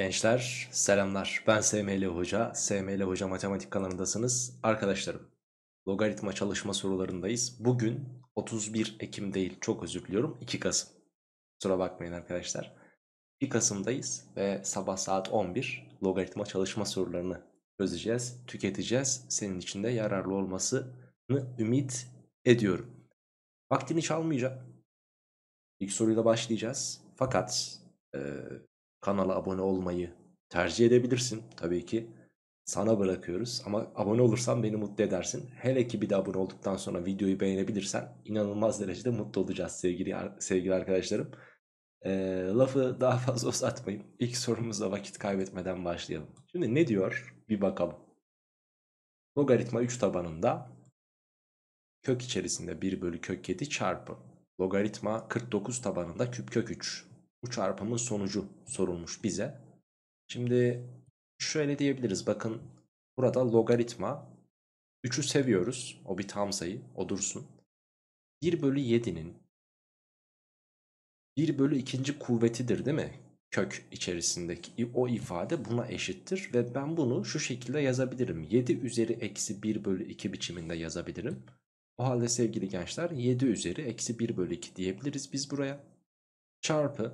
Gençler selamlar. Ben SML Hoca. SML Hoca Matematik kanalındasınız. Arkadaşlarım logaritma çalışma sorularındayız. Bugün 31 Ekim değil çok özür diliyorum 2 Kasım. Kusura bakmayın arkadaşlar. 2 Kasım'dayız ve sabah saat 11 logaritma çalışma sorularını çözeceğiz, tüketeceğiz. Senin için de yararlı olmasını ümit ediyorum. Vaktini çalmayacağım. İlk soruyla başlayacağız. Fakat kanala abone olmayı tercih edebilirsin tabii ki. Sana bırakıyoruz ama abone olursan beni mutlu edersin. Hele ki bir de abone olduktan sonra videoyu beğenebilirsen inanılmaz derecede mutlu olacağız sevgili sevgili arkadaşlarım. E, lafı daha fazla uzatmayayım. İlk sorumuzla vakit kaybetmeden başlayalım. Şimdi ne diyor? Bir bakalım. Logaritma 3 tabanında kök içerisinde 1 bölü kök 7 çarpı logaritma 49 tabanında küp kök 3 bu çarpımın sonucu sorulmuş bize. Şimdi şöyle diyebiliriz bakın burada logaritma 3'ü seviyoruz o bir tam sayı o dursun. 1 bölü 7'nin 1 bölü 2. kuvvetidir değil mi? Kök içerisindeki o ifade buna eşittir ve ben bunu şu şekilde yazabilirim. 7 üzeri eksi 1 bölü 2 biçiminde yazabilirim. O halde sevgili gençler 7 üzeri eksi 1 bölü 2 diyebiliriz biz buraya çarpı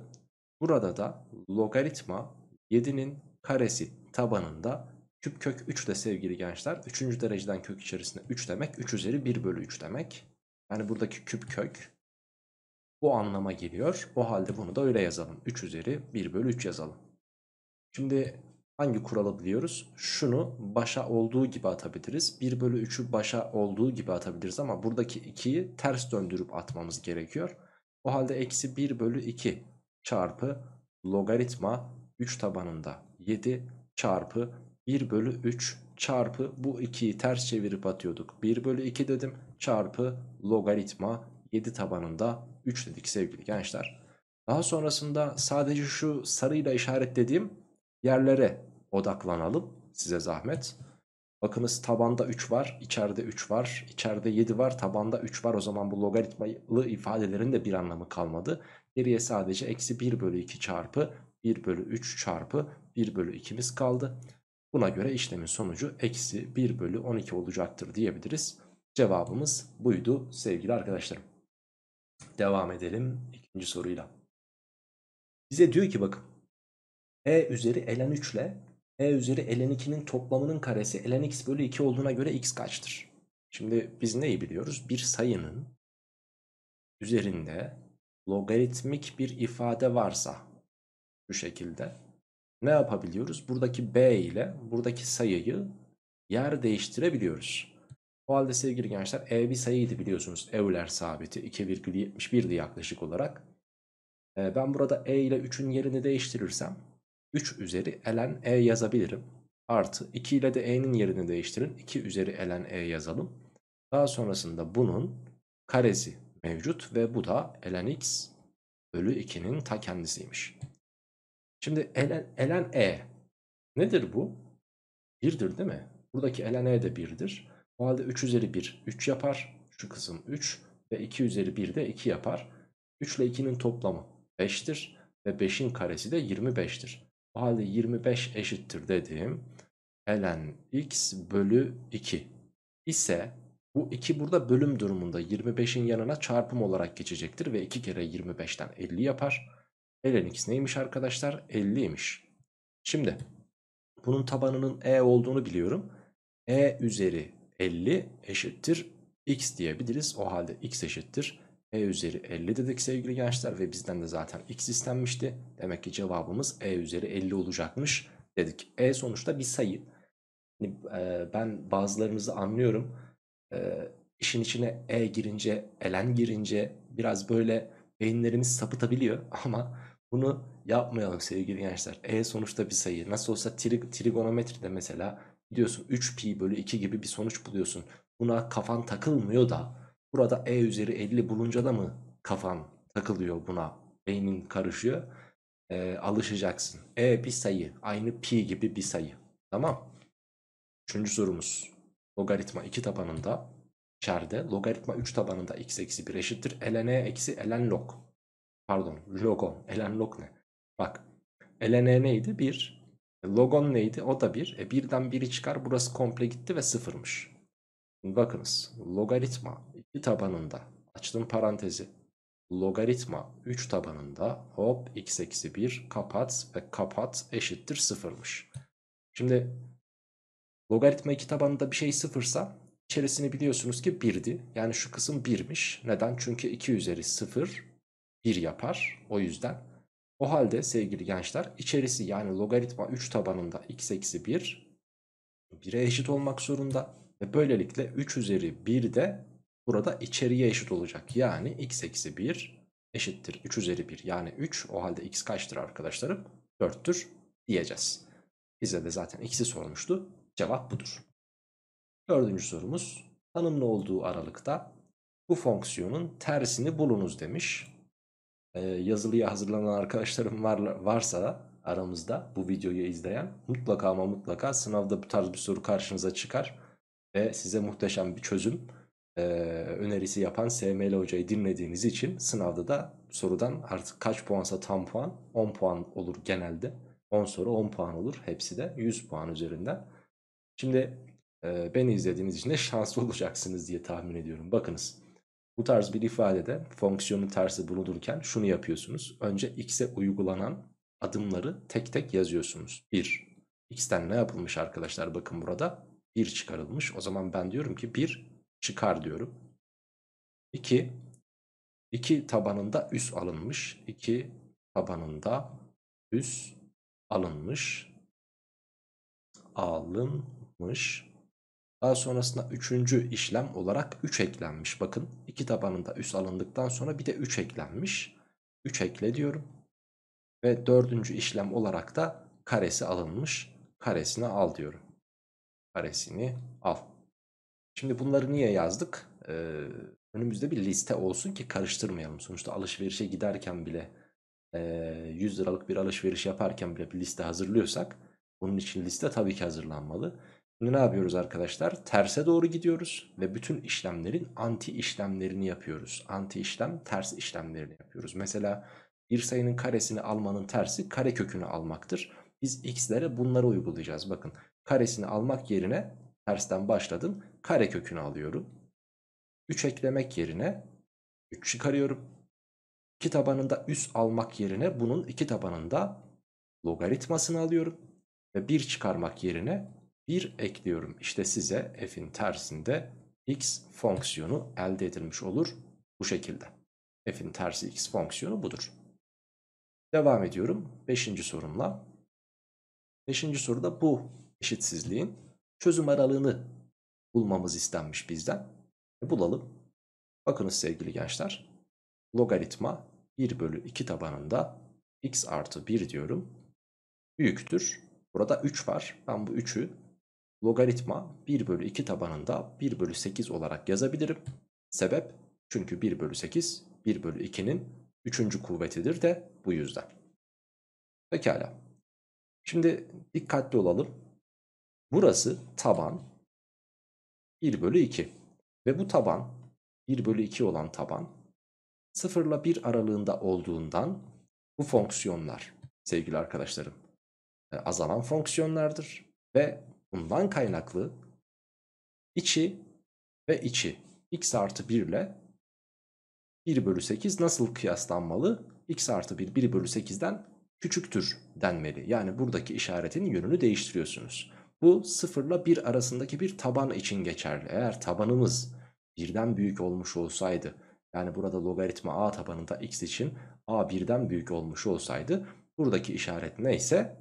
burada da logaritma 7'nin karesi tabanında küp kök 3 de sevgili gençler 3. dereceden kök içerisinde 3 demek 3 üzeri 1 bölü 3 demek. Yani buradaki küp kök bu anlama geliyor. O halde bunu da öyle yazalım. 3 üzeri 1 bölü 3 yazalım. Şimdi hangi kuralı biliyoruz? Şunu başa olduğu gibi atabiliriz. 1 bölü 3'ü başa olduğu gibi atabiliriz ama buradaki 2'yi ters döndürüp atmamız gerekiyor. O halde eksi 1 bölü 2 çarpı logaritma 3 tabanında 7 çarpı 1 bölü 3 çarpı bu 2'yi ters çevirip atıyorduk. 1 bölü 2 dedim çarpı logaritma 7 tabanında 3 dedik sevgili gençler. Daha sonrasında sadece şu sarıyla işaretlediğim yerlere odaklanalım size zahmet. Bakınız tabanda 3 var, içeride 3 var, içeride 7 var, tabanda 3 var. O zaman bu logaritmalı ifadelerin de bir anlamı kalmadı. Geriye sadece eksi 1 bölü 2 çarpı 1 bölü 3 çarpı 1 bölü 2'miz kaldı. Buna göre işlemin sonucu eksi 1 bölü 12 olacaktır diyebiliriz. Cevabımız buydu sevgili arkadaşlarım. Devam edelim ikinci soruyla. Bize diyor ki bakın. E üzeri elen 3 ile e üzeri ln 2'nin toplamının karesi ln x bölü 2 olduğuna göre x kaçtır? Şimdi biz neyi biliyoruz? Bir sayının üzerinde logaritmik bir ifade varsa şu şekilde ne yapabiliyoruz? Buradaki b ile buradaki sayıyı yer değiştirebiliyoruz. O halde sevgili gençler e bir sayıydı biliyorsunuz. Euler sabiti 2,71'di yaklaşık olarak. E, ben burada e ile 3'ün yerini değiştirirsem 3 üzeri ln e yazabilirim. Artı 2 ile de e'nin yerini değiştirin. 2 üzeri ln e yazalım. Daha sonrasında bunun karesi mevcut ve bu da ln x bölü 2'nin ta kendisiymiş. Şimdi ln, ln e nedir bu? 1'dir değil mi? Buradaki ln e de 1'dir. O halde 3 üzeri 1 3 yapar. Şu kısım 3 ve 2 üzeri 1 de 2 yapar. 3 ile 2'nin toplamı 5'tir ve 5'in karesi de 25'tir halde 25 eşittir dediğim ln x bölü 2 ise bu 2 burada bölüm durumunda 25'in yanına çarpım olarak geçecektir ve 2 kere 25'ten 50 yapar. ln x neymiş arkadaşlar? 50'ymiş. Şimdi bunun tabanının e olduğunu biliyorum. e üzeri 50 eşittir x diyebiliriz. O halde x eşittir e üzeri 50 dedik sevgili gençler ve bizden de zaten x istenmişti. Demek ki cevabımız E üzeri 50 olacakmış dedik. E sonuçta bir sayı. E, ben bazılarınızı anlıyorum. E, işin içine E girince, elen girince biraz böyle beyinlerimiz sapıtabiliyor ama bunu yapmayalım sevgili gençler. E sonuçta bir sayı. Nasıl olsa trig trigonometride mesela biliyorsun 3pi bölü 2 gibi bir sonuç buluyorsun. Buna kafan takılmıyor da Burada e üzeri 50 bulunca da mı kafan takılıyor buna? Beynin karışıyor. E, alışacaksın. E bir sayı. Aynı pi gibi bir sayı. Tamam. Üçüncü sorumuz. Logaritma 2 tabanında içeride. Logaritma 3 tabanında x eksi 1 eşittir. ln e eksi ln log. Pardon. Logon. ln log ne? Bak. ln e neydi? 1. E, logon neydi? O da 1. E birden 1'i çıkar. Burası komple gitti ve 0'mış. Bakınız. Logaritma 2 tabanında açtım parantezi logaritma 3 tabanında hop x eksi 1 kapat ve kapat eşittir sıfırmış. Şimdi logaritma 2 tabanında bir şey sıfırsa içerisini biliyorsunuz ki 1'di. Yani şu kısım 1'miş. Neden? Çünkü 2 üzeri 0 1 yapar. O yüzden o halde sevgili gençler içerisi yani logaritma 3 tabanında x eksi 1 1'e eşit olmak zorunda. Ve böylelikle 3 üzeri 1 de burada içeriye eşit olacak. Yani x eksi 1 eşittir 3 üzeri 1 yani 3 o halde x kaçtır arkadaşlarım 4'tür diyeceğiz. Bize de zaten x'i sormuştu cevap budur. Dördüncü sorumuz tanımlı olduğu aralıkta bu fonksiyonun tersini bulunuz demiş. Ee, yazılıya hazırlanan arkadaşlarım var, varsa aramızda bu videoyu izleyen mutlaka ama mutlaka sınavda bu tarz bir soru karşınıza çıkar ve size muhteşem bir çözüm e, önerisi yapan SML hocayı dinlediğiniz için sınavda da sorudan artık kaç puansa tam puan 10 puan olur genelde. 10 soru 10 puan olur. Hepsi de 100 puan üzerinden. Şimdi e, beni izlediğiniz için de şanslı olacaksınız diye tahmin ediyorum. Bakınız bu tarz bir ifadede fonksiyonun tersi bulunurken şunu yapıyorsunuz. Önce x'e uygulanan adımları tek tek yazıyorsunuz. 1. x'ten ne yapılmış arkadaşlar bakın burada? 1 çıkarılmış. O zaman ben diyorum ki 1 çıkar diyorum. 2 2 tabanında üs alınmış. 2 tabanında üs alınmış. Alınmış. Daha sonrasında üçüncü işlem olarak 3 eklenmiş. Bakın 2 tabanında üs alındıktan sonra bir de 3 eklenmiş. 3 ekle diyorum. Ve dördüncü işlem olarak da karesi alınmış. Karesini al diyorum. Karesini al. Şimdi bunları niye yazdık? Ee, önümüzde bir liste olsun ki karıştırmayalım. Sonuçta alışverişe giderken bile 100 e, liralık bir alışveriş yaparken bile bir liste hazırlıyorsak bunun için liste tabii ki hazırlanmalı. Şimdi ne yapıyoruz arkadaşlar? Terse doğru gidiyoruz ve bütün işlemlerin anti işlemlerini yapıyoruz. Anti işlem ters işlemlerini yapıyoruz. Mesela bir sayının karesini almanın tersi kare kökünü almaktır. Biz x'lere bunları uygulayacağız. Bakın karesini almak yerine tersten başladım kare kökünü alıyorum. 3 eklemek yerine 3 çıkarıyorum. 2 tabanında üs almak yerine bunun 2 tabanında logaritmasını alıyorum. Ve 1 çıkarmak yerine 1 ekliyorum. İşte size f'in tersinde x fonksiyonu elde edilmiş olur bu şekilde. f'in tersi x fonksiyonu budur. Devam ediyorum 5. sorumla. 5. soruda bu eşitsizliğin çözüm aralığını bulmamız istenmiş bizden. E bulalım. Bakınız sevgili gençler. Logaritma 1 bölü 2 tabanında x artı 1 diyorum. Büyüktür. Burada 3 var. Ben bu 3'ü logaritma 1 bölü 2 tabanında 1 bölü 8 olarak yazabilirim. Sebep çünkü 1 bölü 8 1 bölü 2'nin 3. kuvvetidir de bu yüzden. Pekala. Şimdi dikkatli olalım. Burası taban 1 bölü 2. Ve bu taban 1 bölü 2 olan taban 0 ile 1 aralığında olduğundan bu fonksiyonlar sevgili arkadaşlarım e, azalan fonksiyonlardır. Ve bundan kaynaklı içi ve içi x artı 1 ile 1 bölü 8 nasıl kıyaslanmalı? x artı 1 1 bölü 8'den küçüktür denmeli. Yani buradaki işaretin yönünü değiştiriyorsunuz. Bu sıfırla bir arasındaki bir taban için geçerli. Eğer tabanımız birden büyük olmuş olsaydı yani burada logaritma a tabanında x için a birden büyük olmuş olsaydı buradaki işaret neyse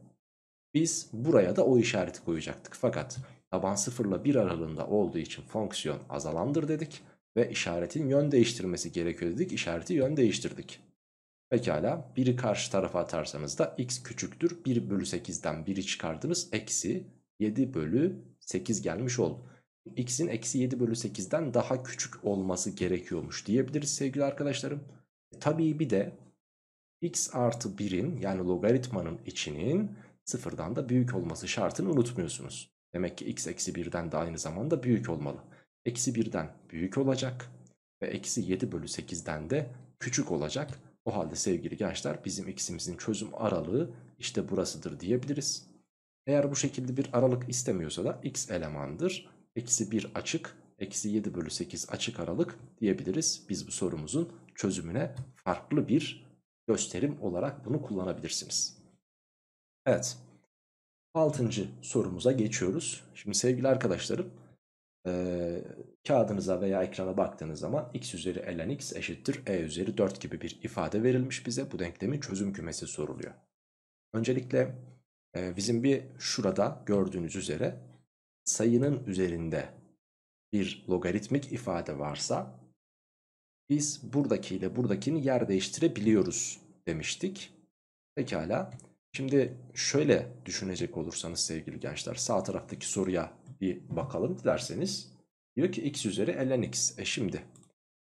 biz buraya da o işareti koyacaktık. Fakat taban sıfırla bir aralığında olduğu için fonksiyon azalandır dedik ve işaretin yön değiştirmesi gerekiyor dedik. İşareti yön değiştirdik. Pekala biri karşı tarafa atarsanız da x küçüktür 1 bölü 8'den 1'i çıkardınız eksi 7 bölü 8 gelmiş oldu. X'in eksi 7 bölü 8'den daha küçük olması gerekiyormuş diyebiliriz sevgili arkadaşlarım. E, tabii bir de x artı 1'in yani logaritmanın içinin sıfırdan da büyük olması şartını unutmuyorsunuz. Demek ki x eksi 1'den de aynı zamanda büyük olmalı. Eksi 1'den büyük olacak ve eksi 7 bölü 8'den de küçük olacak. O halde sevgili gençler bizim x'imizin çözüm aralığı işte burasıdır diyebiliriz. Eğer bu şekilde bir aralık istemiyorsa da x elemandır. Eksi 1 açık, eksi 7 bölü 8 açık aralık diyebiliriz. Biz bu sorumuzun çözümüne farklı bir gösterim olarak bunu kullanabilirsiniz. Evet. 6. sorumuza geçiyoruz. Şimdi sevgili arkadaşlarım e, kağıdınıza veya ekrana baktığınız zaman x üzeri ln x eşittir e üzeri 4 gibi bir ifade verilmiş bize. Bu denklemin çözüm kümesi soruluyor. Öncelikle ee, bizim bir şurada gördüğünüz üzere sayının üzerinde bir logaritmik ifade varsa biz buradaki ile buradakini yer değiştirebiliyoruz demiştik. Pekala. Şimdi şöyle düşünecek olursanız sevgili gençler sağ taraftaki soruya bir bakalım dilerseniz. Diyor ki x üzeri ln x. E şimdi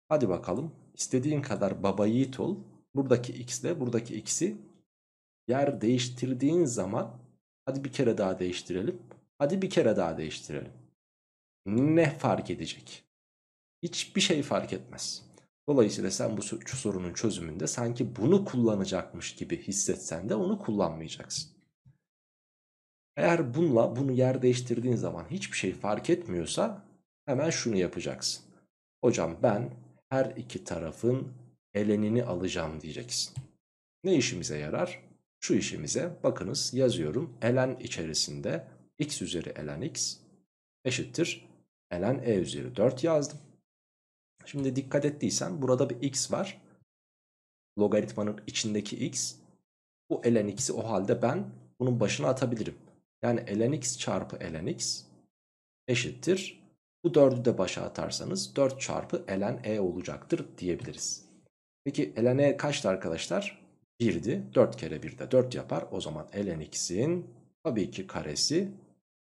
hadi bakalım istediğin kadar baba yiğit ol. Buradaki x ile buradaki x'i Yer değiştirdiğin zaman hadi bir kere daha değiştirelim. Hadi bir kere daha değiştirelim. Ne fark edecek? Hiçbir şey fark etmez. Dolayısıyla sen bu sorunun çözümünde sanki bunu kullanacakmış gibi hissetsen de onu kullanmayacaksın. Eğer bununla bunu yer değiştirdiğin zaman hiçbir şey fark etmiyorsa hemen şunu yapacaksın. Hocam ben her iki tarafın elenini alacağım diyeceksin. Ne işimize yarar? şu işimize bakınız yazıyorum. ln içerisinde x üzeri ln x eşittir ln e üzeri 4 yazdım. Şimdi dikkat ettiysen burada bir x var. Logaritmanın içindeki x. Bu ln x'i o halde ben bunun başına atabilirim. Yani ln x çarpı ln x eşittir. Bu 4'ü de başa atarsanız 4 çarpı ln e olacaktır diyebiliriz. Peki ln e kaçtı arkadaşlar? 1'di. 4 kere 1 de 4 yapar. O zaman ln x'in tabii ki karesi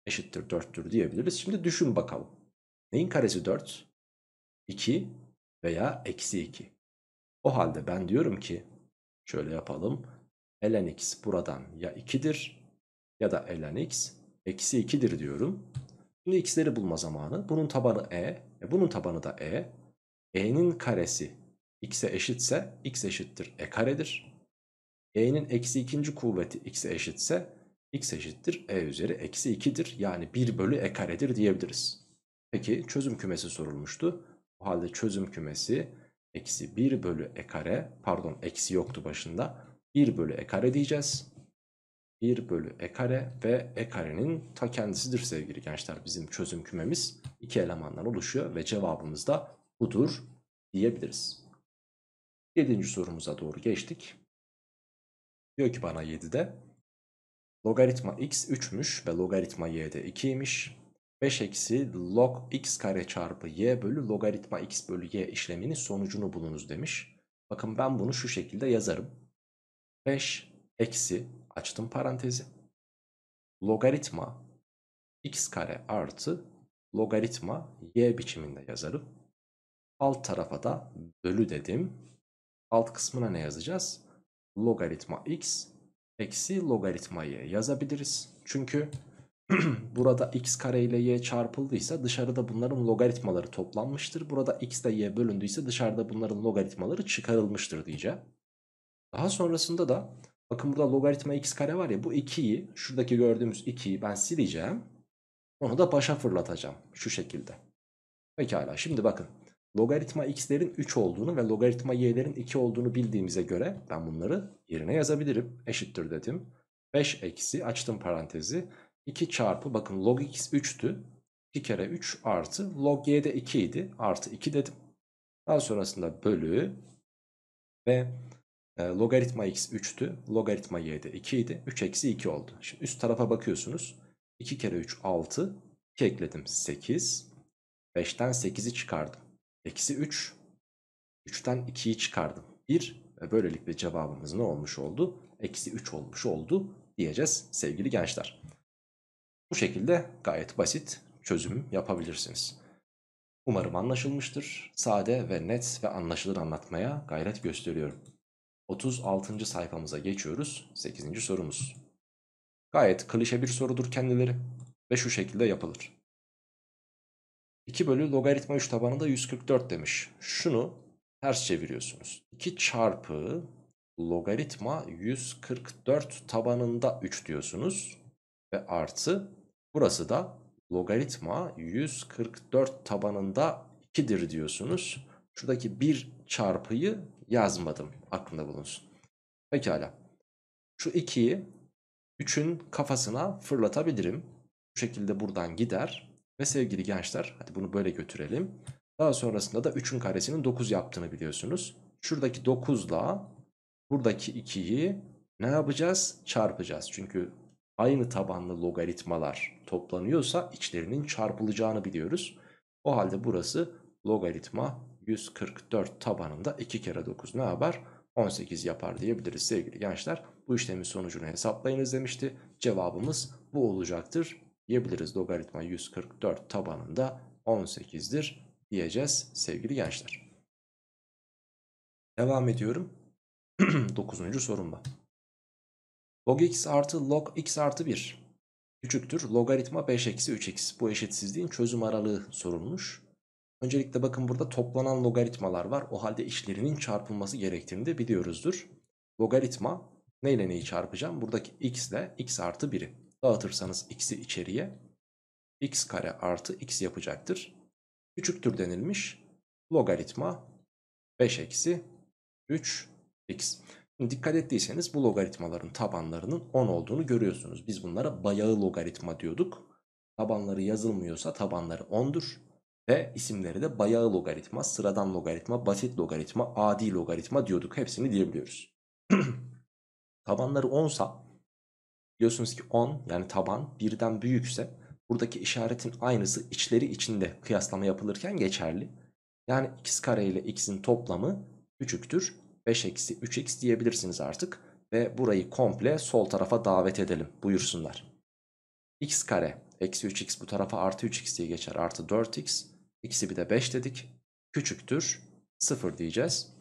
eşittir 4'tür diyebiliriz. Şimdi düşün bakalım. Neyin karesi 4? 2 veya eksi 2. O halde ben diyorum ki şöyle yapalım. ln x buradan ya 2'dir ya da ln x eksi 2'dir diyorum. Şimdi x'leri bulma zamanı. Bunun tabanı e, e bunun tabanı da e. e'nin karesi x'e eşitse x eşittir e karedir e'nin eksi ikinci kuvveti x'e eşitse x eşittir e üzeri eksi 2'dir. Yani 1 bölü e karedir diyebiliriz. Peki çözüm kümesi sorulmuştu. bu halde çözüm kümesi eksi 1 bölü e kare pardon eksi yoktu başında 1 bölü e kare diyeceğiz. 1 bölü e kare ve e karenin ta kendisidir sevgili gençler. Bizim çözüm kümemiz iki elemandan oluşuyor ve cevabımız da budur diyebiliriz. 7. sorumuza doğru geçtik. Diyor ki bana 7'de logaritma x 3'müş ve logaritma y de 2'ymiş. 5 eksi log x kare çarpı y bölü logaritma x bölü y işleminin sonucunu bulunuz demiş. Bakın ben bunu şu şekilde yazarım. 5 eksi açtım parantezi. Logaritma x kare artı logaritma y biçiminde yazarım. Alt tarafa da bölü dedim. Alt kısmına ne yazacağız? logaritma x eksi logaritma y yazabiliriz. Çünkü burada x kare ile y çarpıldıysa dışarıda bunların logaritmaları toplanmıştır. Burada x ile y bölündüyse dışarıda bunların logaritmaları çıkarılmıştır diyeceğim. Daha sonrasında da bakın burada logaritma x kare var ya bu 2'yi şuradaki gördüğümüz 2'yi ben sileceğim. Onu da başa fırlatacağım şu şekilde. Pekala şimdi bakın logaritma x'lerin 3 olduğunu ve logaritma y'lerin 2 olduğunu bildiğimize göre ben bunları yerine yazabilirim. Eşittir dedim. 5 eksi açtım parantezi. 2 çarpı bakın log x 3'tü. 2 kere 3 artı log y'de 2 idi. Artı 2 dedim. Daha sonrasında bölü ve e, logaritma x 3'tü. Logaritma y'de 2 idi. 3 eksi 2 oldu. Şimdi üst tarafa bakıyorsunuz. 2 kere 3 6. 2 ekledim 8. 5'ten 8'i çıkardım. Eksi 3. 3'ten 2'yi çıkardım. 1 ve böylelikle cevabımız ne olmuş oldu? Eksi 3 olmuş oldu diyeceğiz sevgili gençler. Bu şekilde gayet basit çözüm yapabilirsiniz. Umarım anlaşılmıştır. Sade ve net ve anlaşılır anlatmaya gayret gösteriyorum. 36. sayfamıza geçiyoruz. 8. sorumuz. Gayet klişe bir sorudur kendileri ve şu şekilde yapılır. 2 bölü logaritma 3 tabanında 144 demiş. Şunu ters çeviriyorsunuz. 2 çarpı logaritma 144 tabanında 3 diyorsunuz. Ve artı burası da logaritma 144 tabanında 2'dir diyorsunuz. Şuradaki 1 çarpıyı yazmadım. Aklında bulunsun. Pekala. Şu 2'yi 3'ün kafasına fırlatabilirim. Bu şekilde buradan gider ve sevgili gençler hadi bunu böyle götürelim. Daha sonrasında da 3'ün karesinin 9 yaptığını biliyorsunuz. Şuradaki 9'la buradaki 2'yi ne yapacağız? Çarpacağız. Çünkü aynı tabanlı logaritmalar toplanıyorsa içlerinin çarpılacağını biliyoruz. O halde burası logaritma 144 tabanında 2 kere 9 ne yapar? 18 yapar diyebiliriz sevgili gençler. Bu işlemin sonucunu hesaplayınız demişti. Cevabımız bu olacaktır diyebiliriz. Logaritma 144 tabanında 18'dir diyeceğiz sevgili gençler. Devam ediyorum. 9. sorumla. Log x artı log x artı 1 küçüktür. Logaritma 5 eksi 3x. Bu eşitsizliğin çözüm aralığı sorulmuş. Öncelikle bakın burada toplanan logaritmalar var. O halde işlerinin çarpılması gerektiğini de biliyoruzdur. Logaritma neyle neyi çarpacağım? Buradaki x ile x artı 1'i. Dağıtırsanız x'i içeriye x kare artı x yapacaktır. Küçüktür denilmiş. Logaritma 5 eksi 3 x. Şimdi dikkat ettiyseniz bu logaritmaların tabanlarının 10 olduğunu görüyorsunuz. Biz bunlara bayağı logaritma diyorduk. Tabanları yazılmıyorsa tabanları 10'dur. Ve isimleri de bayağı logaritma, sıradan logaritma, basit logaritma, adi logaritma diyorduk. Hepsini diyebiliyoruz. tabanları 10 sa Biliyorsunuz ki 10 yani taban birden büyükse buradaki işaretin aynısı içleri içinde kıyaslama yapılırken geçerli. Yani x kare ile x'in toplamı küçüktür. 5 eksi 3x diyebilirsiniz artık. Ve burayı komple sol tarafa davet edelim. Buyursunlar. x kare eksi 3x bu tarafa artı 3x diye geçer. Artı 4x. X'i bir de 5 dedik. Küçüktür. 0 diyeceğiz.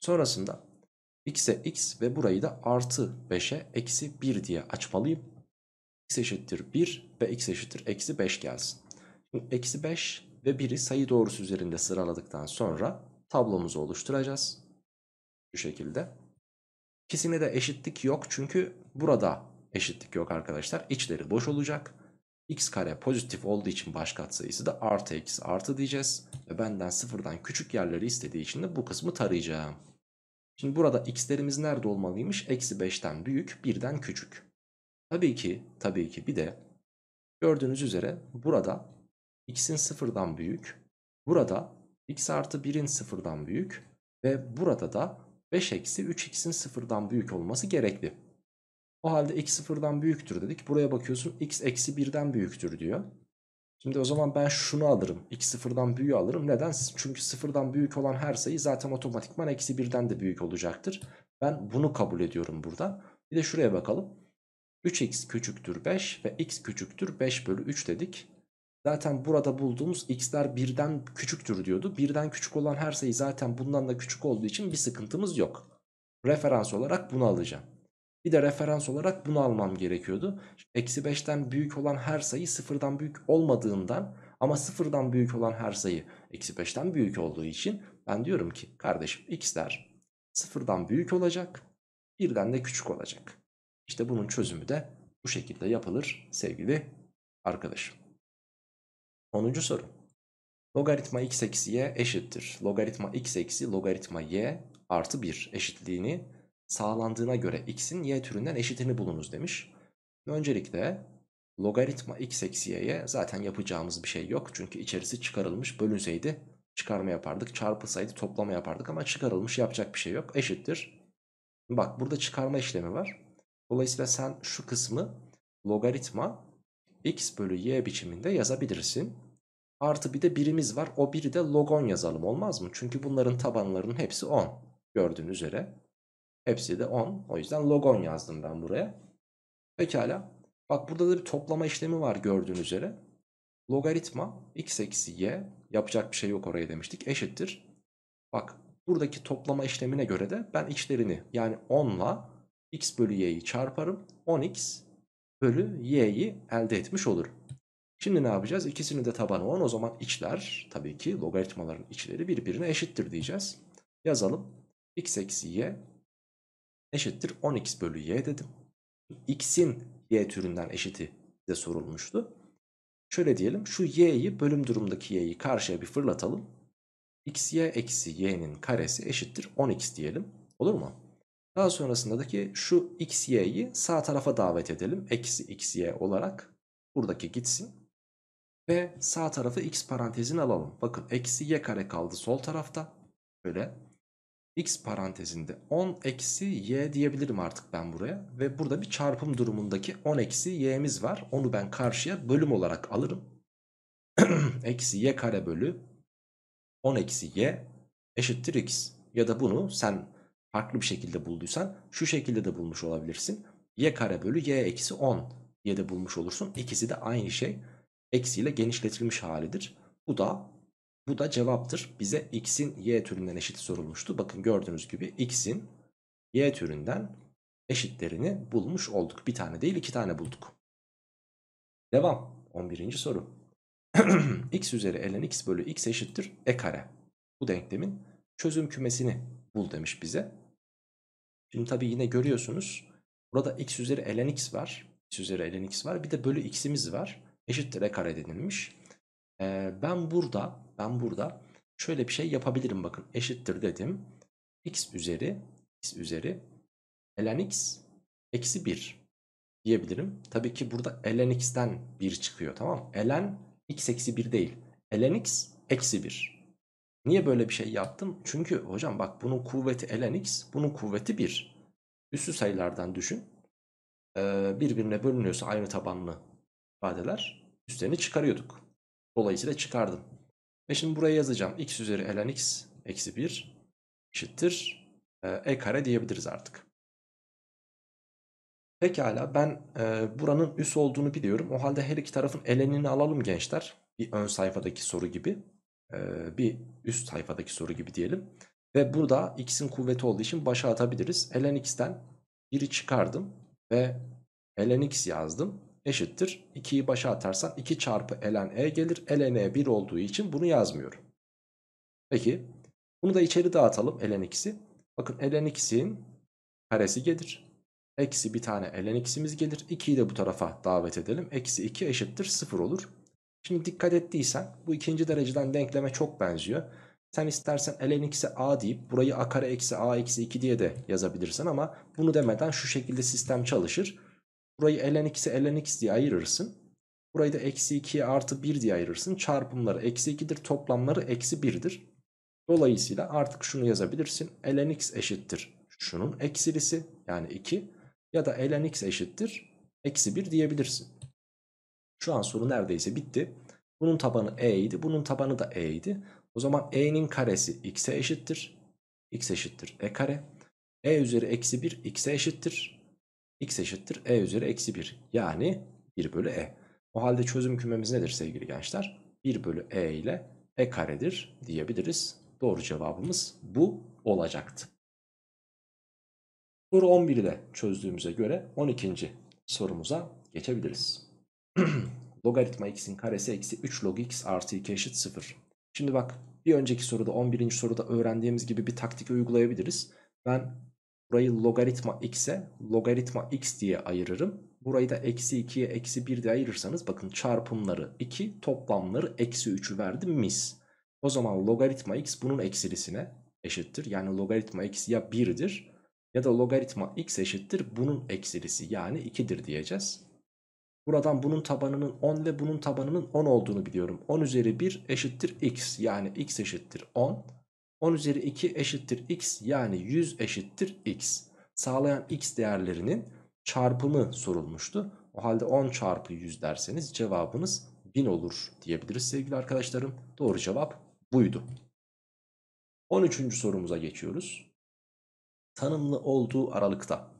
Sonrasında x'e x ve burayı da artı 5'e eksi 1 diye açmalıyım. x eşittir 1 ve x eşittir eksi 5 gelsin. Şimdi eksi 5 ve 1'i sayı doğrusu üzerinde sıraladıktan sonra tablomuzu oluşturacağız. Şu şekilde. İkisine de eşitlik yok çünkü burada eşitlik yok arkadaşlar. İçleri boş olacak. x kare pozitif olduğu için baş katsayısı da artı eksi artı diyeceğiz. Ve benden sıfırdan küçük yerleri istediği için de bu kısmı tarayacağım. Şimdi burada x'lerimiz nerede olmalıymış? Eksi 5'ten büyük 1'den küçük. Tabii ki tabii ki bir de gördüğünüz üzere burada x'in sıfırdan büyük. Burada x artı 1'in sıfırdan büyük. Ve burada da 5 eksi 3x'in sıfırdan büyük olması gerekli. O halde x sıfırdan büyüktür dedik. Buraya bakıyorsun x eksi 1'den büyüktür diyor. Şimdi o zaman ben şunu alırım. x sıfırdan büyüğü alırım. Neden? Çünkü sıfırdan büyük olan her sayı zaten otomatikman eksi birden de büyük olacaktır. Ben bunu kabul ediyorum burada. Bir de şuraya bakalım. 3x küçüktür 5 ve x küçüktür 5 bölü 3 dedik. Zaten burada bulduğumuz x'ler birden küçüktür diyordu. Birden küçük olan her sayı zaten bundan da küçük olduğu için bir sıkıntımız yok. Referans olarak bunu alacağım. Bir de referans olarak bunu almam gerekiyordu. Eksi 5'ten büyük olan her sayı sıfırdan büyük olmadığından ama sıfırdan büyük olan her sayı eksi 5'ten büyük olduğu için ben diyorum ki kardeşim x'ler sıfırdan büyük olacak birden de küçük olacak. İşte bunun çözümü de bu şekilde yapılır sevgili arkadaşım. 10. soru. Logaritma x eksi y eşittir. Logaritma x eksi logaritma y artı 1 eşitliğini sağlandığına göre x'in y türünden eşitini bulunuz demiş. Öncelikle logaritma x eksi y'ye zaten yapacağımız bir şey yok. Çünkü içerisi çıkarılmış bölünseydi çıkarma yapardık. çarpısaydı toplama yapardık ama çıkarılmış yapacak bir şey yok. Eşittir. Bak burada çıkarma işlemi var. Dolayısıyla sen şu kısmı logaritma x bölü y biçiminde yazabilirsin. Artı bir de birimiz var. O biri de logon yazalım olmaz mı? Çünkü bunların tabanlarının hepsi 10. Gördüğün üzere. Hepsi de 10. O yüzden log 10 yazdım ben buraya. Pekala. Bak burada da bir toplama işlemi var gördüğün üzere. Logaritma x eksi y yapacak bir şey yok oraya demiştik. Eşittir. Bak buradaki toplama işlemine göre de ben içlerini yani 10 ile x bölü y'yi çarparım. 10x bölü y'yi elde etmiş olur. Şimdi ne yapacağız? İkisini de tabanı 10 o zaman içler tabii ki logaritmaların içleri birbirine eşittir diyeceğiz. Yazalım. x eksi y eşittir 10x bölü y dedim. X'in y türünden eşiti de sorulmuştu. Şöyle diyelim şu y'yi bölüm durumdaki y'yi karşıya bir fırlatalım. xy eksi y'nin karesi eşittir 10x diyelim. Olur mu? Daha sonrasındaki şu xy'yi sağ tarafa davet edelim. Eksi xy olarak buradaki gitsin. Ve sağ tarafı x parantezin alalım. Bakın eksi y kare kaldı sol tarafta. Böyle x parantezinde 10 eksi y diyebilirim artık ben buraya. Ve burada bir çarpım durumundaki 10 eksi y'miz var. Onu ben karşıya bölüm olarak alırım. eksi y kare bölü 10 eksi y eşittir x. Ya da bunu sen farklı bir şekilde bulduysan şu şekilde de bulmuş olabilirsin. y kare bölü y eksi 10 diye de bulmuş olursun. İkisi de aynı şey. Eksiyle genişletilmiş halidir. Bu da bu da cevaptır. Bize x'in y türünden eşit sorulmuştu. Bakın gördüğünüz gibi x'in y türünden eşitlerini bulmuş olduk. Bir tane değil iki tane bulduk. Devam. 11. soru. x üzeri ln x bölü x eşittir e kare. Bu denklemin çözüm kümesini bul demiş bize. Şimdi tabii yine görüyorsunuz. Burada x üzeri ln x var. x üzeri ln x var. Bir de bölü x'imiz var. Eşittir e kare denilmiş. Ee, ben burada ben burada şöyle bir şey yapabilirim bakın. Eşittir dedim. x üzeri x üzeri ln x eksi 1 diyebilirim. Tabii ki burada ln x'ten 1 çıkıyor tamam ln x eksi 1 değil. ln x eksi 1. Niye böyle bir şey yaptım? Çünkü hocam bak bunun kuvveti ln x bunun kuvveti 1. Üssü sayılardan düşün. Ee, birbirine bölünüyorsa aynı tabanlı ifadeler üstlerini çıkarıyorduk. Dolayısıyla çıkardım. Ve şimdi buraya yazacağım. x üzeri ln x eksi 1 eşittir e, e kare diyebiliriz artık. Pekala ben e, buranın üs olduğunu biliyorum. O halde her iki tarafın elenini alalım gençler. Bir ön sayfadaki soru gibi. E, bir üst sayfadaki soru gibi diyelim. Ve burada x'in kuvveti olduğu için başa atabiliriz. ln x'ten 1'i çıkardım ve ln x yazdım eşittir. 2'yi başa atarsan 2 çarpı ln e gelir. ln e 1 olduğu için bunu yazmıyorum. Peki bunu da içeri dağıtalım ln x'i. Bakın ln x'in karesi gelir. Eksi bir tane ln x'imiz gelir. 2'yi de bu tarafa davet edelim. Eksi 2 eşittir 0 olur. Şimdi dikkat ettiysen bu ikinci dereceden denkleme çok benziyor. Sen istersen ln x'e a deyip burayı a kare eksi a eksi 2 diye de yazabilirsin ama bunu demeden şu şekilde sistem çalışır. Burayı ln x'e ln x diye ayırırsın. Burayı da eksi 2'ye artı 1 diye ayırırsın. Çarpımları eksi 2'dir. Toplamları eksi 1'dir. Dolayısıyla artık şunu yazabilirsin. ln x eşittir. Şunun eksilisi yani 2 ya da ln x eşittir. Eksi 1 diyebilirsin. Şu an soru neredeyse bitti. Bunun tabanı e idi. Bunun tabanı da e idi. O zaman e'nin karesi x'e eşittir. x eşittir e kare. e üzeri eksi 1 x'e eşittir x eşittir e üzeri eksi 1 yani 1 bölü e. O halde çözüm kümemiz nedir sevgili gençler? 1 bölü e ile e karedir diyebiliriz. Doğru cevabımız bu olacaktı. Soru 11 ile çözdüğümüze göre 12. sorumuza geçebiliriz. Logaritma x'in karesi eksi 3 log x artı 2 eşit 0. Şimdi bak bir önceki soruda 11. soruda öğrendiğimiz gibi bir taktik uygulayabiliriz. Ben Burayı logaritma x'e logaritma x diye ayırırım. Burayı da eksi 2'ye eksi 1 diye ayırırsanız bakın çarpımları 2 toplamları eksi 3'ü verdi mis. O zaman logaritma x bunun eksilisine eşittir. Yani logaritma x ya 1'dir ya da logaritma x eşittir bunun eksilisi yani 2'dir diyeceğiz. Buradan bunun tabanının 10 ve bunun tabanının 10 olduğunu biliyorum. 10 üzeri 1 eşittir x yani x eşittir 10. 10 üzeri 2 eşittir x yani 100 eşittir x. Sağlayan x değerlerinin çarpımı sorulmuştu. O halde 10 çarpı 100 derseniz cevabınız 1000 olur diyebiliriz sevgili arkadaşlarım. Doğru cevap buydu. 13. sorumuza geçiyoruz. Tanımlı olduğu aralıkta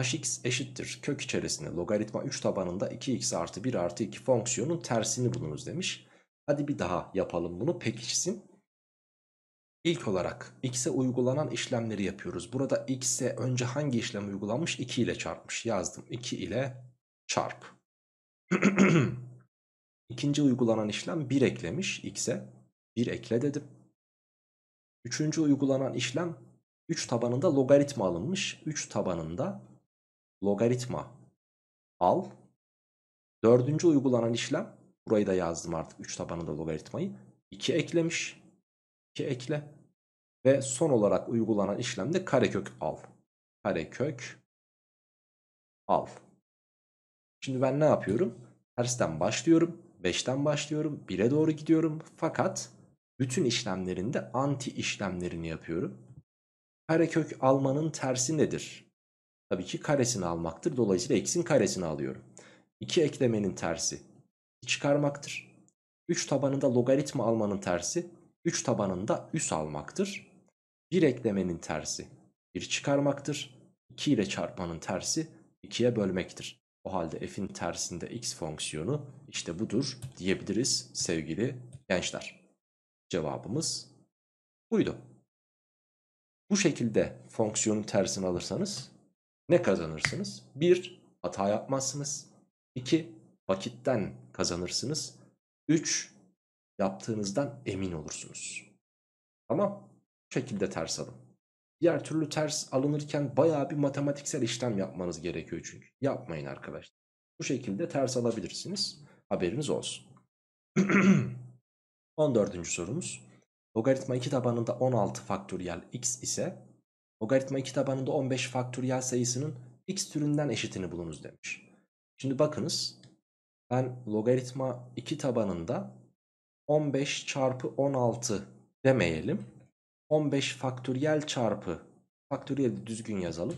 hx eşittir kök içerisinde logaritma 3 tabanında 2x artı 1 artı 2 fonksiyonun tersini bulunuz demiş. Hadi bir daha yapalım bunu pekişsin. İlk olarak x'e uygulanan işlemleri yapıyoruz. Burada x'e önce hangi işlem uygulanmış? 2 ile çarpmış. Yazdım 2 ile çarp. İkinci uygulanan işlem 1 eklemiş x'e. 1 ekle dedim. Üçüncü uygulanan işlem 3 tabanında logaritma alınmış. 3 tabanında logaritma al. Dördüncü uygulanan işlem burayı da yazdım artık 3 tabanında logaritmayı. 2 eklemiş. 2 ekle. Ve son olarak uygulanan işlemde karekök al. Karekök al. Şimdi ben ne yapıyorum? Tersten başlıyorum. 5'ten başlıyorum. 1'e doğru gidiyorum. Fakat bütün işlemlerinde anti işlemlerini yapıyorum. Karekök almanın tersi nedir? Tabii ki karesini almaktır. Dolayısıyla x'in karesini alıyorum. 2 eklemenin tersi çıkarmaktır. 3 tabanında logaritma almanın tersi 3 tabanında üs almaktır. Bir eklemenin tersi bir çıkarmaktır. 2 ile çarpmanın tersi 2'ye bölmektir. O halde f'in tersinde x fonksiyonu işte budur diyebiliriz sevgili gençler. Cevabımız buydu. Bu şekilde fonksiyonun tersini alırsanız ne kazanırsınız? 1. Hata yapmazsınız. 2. Vakitten kazanırsınız. 3. Yaptığınızdan emin olursunuz. Tamam şekilde ters alın. Diğer türlü ters alınırken baya bir matematiksel işlem yapmanız gerekiyor çünkü. Yapmayın arkadaşlar. Bu şekilde ters alabilirsiniz. Haberiniz olsun. 14. sorumuz. Logaritma 2 tabanında 16 faktöriyel x ise logaritma 2 tabanında 15 faktöriyel sayısının x türünden eşitini bulunuz demiş. Şimdi bakınız ben logaritma 2 tabanında 15 çarpı 16 demeyelim. 15 faktöriyel çarpı faktöriyeli düzgün yazalım.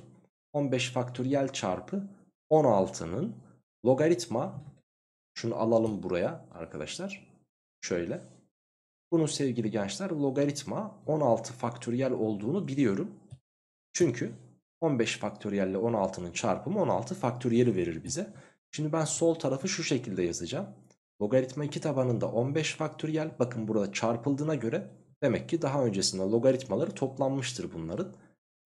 15 faktöriyel çarpı 16'nın logaritma şunu alalım buraya arkadaşlar. Şöyle. Bunun sevgili gençler logaritma 16 faktöriyel olduğunu biliyorum. Çünkü 15 faktöriyel 16'nın çarpımı 16 faktöriyeli verir bize. Şimdi ben sol tarafı şu şekilde yazacağım. Logaritma 2 tabanında 15 faktöriyel bakın burada çarpıldığına göre Demek ki daha öncesinde logaritmaları toplanmıştır bunların.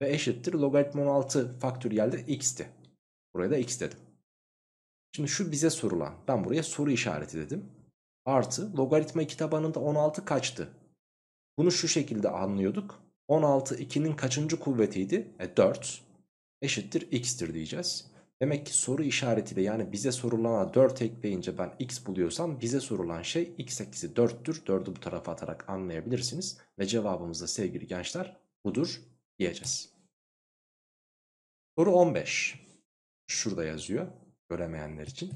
Ve eşittir logaritma 16 faktöriyel x'ti. Buraya da x dedim. Şimdi şu bize sorulan. Ben buraya soru işareti dedim. Artı logaritma 2 tabanında 16 kaçtı? Bunu şu şekilde anlıyorduk. 16 2'nin kaçıncı kuvvetiydi? E, 4 eşittir x'tir diyeceğiz. Demek ki soru işaretiyle yani bize sorulana 4 ekleyince ben x buluyorsam bize sorulan şey x eksi 4'tür. 4'ü bu tarafa atarak anlayabilirsiniz. Ve cevabımız da sevgili gençler budur diyeceğiz. Soru 15. Şurada yazıyor göremeyenler için.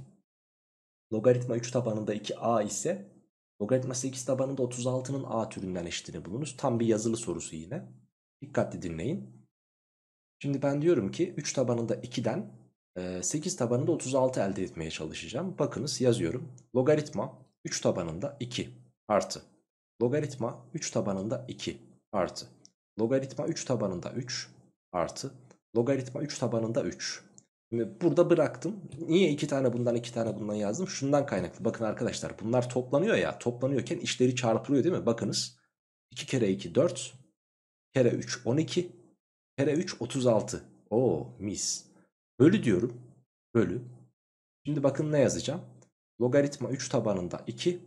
Logaritma 3 tabanında 2a ise logaritma 8 tabanında 36'nın a türünden eşitini bulunuz. Tam bir yazılı sorusu yine. Dikkatli dinleyin. Şimdi ben diyorum ki 3 tabanında 2'den 8 tabanında 36 elde etmeye çalışacağım. Bakınız yazıyorum. Logaritma 3 tabanında 2 artı. Logaritma 3 tabanında 2 artı. Logaritma 3 tabanında 3 artı. Logaritma 3 tabanında 3. Şimdi burada bıraktım. Niye 2 tane bundan 2 tane bundan yazdım? Şundan kaynaklı. Bakın arkadaşlar bunlar toplanıyor ya. Toplanıyorken işleri çarpılıyor değil mi? Bakınız. 2 kere 2 4. Kere 3 12. Kere 3 36. Oo mis. Bölü diyorum. Bölü. Şimdi bakın ne yazacağım. Logaritma 3 tabanında 2.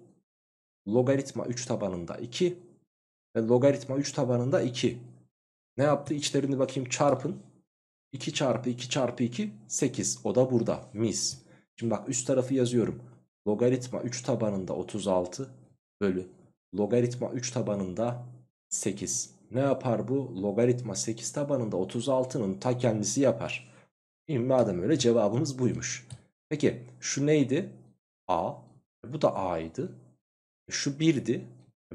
Logaritma 3 tabanında 2. Ve logaritma 3 tabanında 2. Ne yaptı? İçlerini bakayım çarpın. 2 çarpı 2 çarpı 2 8. O da burada. Mis. Şimdi bak üst tarafı yazıyorum. Logaritma 3 tabanında 36 bölü. Logaritma 3 tabanında 8. Ne yapar bu? Logaritma 8 tabanında 36'nın ta kendisi yapar. Madem öyle cevabımız buymuş. Peki şu neydi? A. E, bu da A'ydı. E, şu 1'di.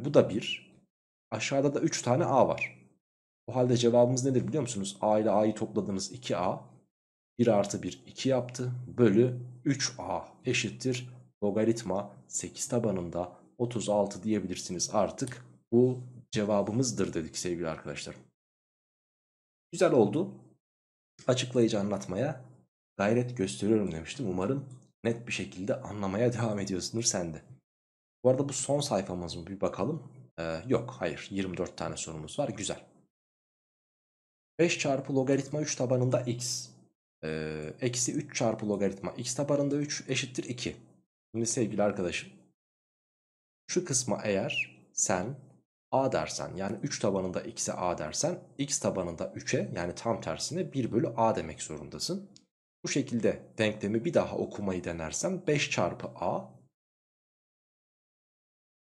E, bu da 1. Aşağıda da 3 tane A var. O halde cevabımız nedir biliyor musunuz? A ile A'yı topladığımız 2A. 1 artı 1 2 yaptı. Bölü 3A eşittir. Logaritma 8 tabanında 36 diyebilirsiniz artık. Bu cevabımızdır dedik sevgili arkadaşlar. Güzel oldu açıklayıcı anlatmaya gayret gösteriyorum demiştim. Umarım net bir şekilde anlamaya devam ediyorsundur sen de. Bu arada bu son sayfamız mı bir bakalım. Ee, yok hayır 24 tane sorumuz var güzel. 5 çarpı logaritma 3 tabanında x. Ee, eksi 3 çarpı logaritma x tabanında 3 eşittir 2. Şimdi sevgili arkadaşım. Şu kısmı eğer sen a dersen yani 3 tabanında x'e a dersen x tabanında 3'e yani tam tersine 1 bölü a demek zorundasın. Bu şekilde denklemi bir daha okumayı denersem 5 çarpı a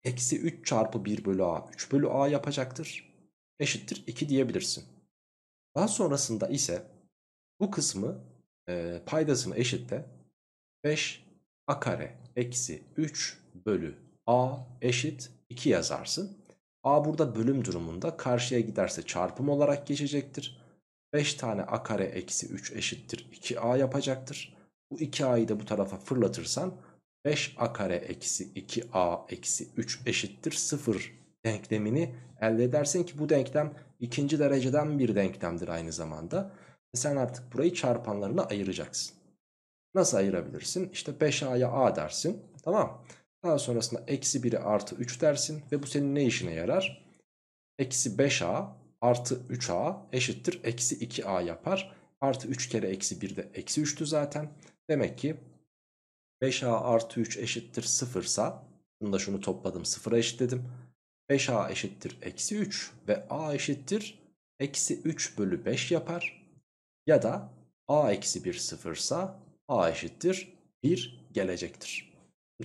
eksi 3 çarpı 1 bölü a 3 bölü a yapacaktır. Eşittir 2 diyebilirsin. Daha sonrasında ise bu kısmı e, paydasını eşitle 5 a kare eksi 3 bölü a eşit 2 yazarsın. A burada bölüm durumunda karşıya giderse çarpım olarak geçecektir. 5 tane A kare eksi 3 eşittir 2A yapacaktır. Bu 2A'yı da bu tarafa fırlatırsan 5A kare eksi 2A eksi 3 eşittir 0 denklemini elde edersin ki bu denklem ikinci dereceden bir denklemdir aynı zamanda. E sen artık burayı çarpanlarına ayıracaksın. Nasıl ayırabilirsin? İşte 5A'ya A dersin. Tamam daha sonrasında eksi 1'i artı 3 dersin ve bu senin ne işine yarar? Eksi 5a artı 3a eşittir eksi 2a yapar. Artı 3 kere eksi 1 de eksi 3'tü zaten. Demek ki 5a artı 3 eşittir 0 sa bunu da şunu topladım 0'a eşitledim. 5a eşittir eksi 3 ve a eşittir eksi 3 bölü 5 yapar. Ya da a eksi 1 sıfırsa a eşittir 1 gelecektir.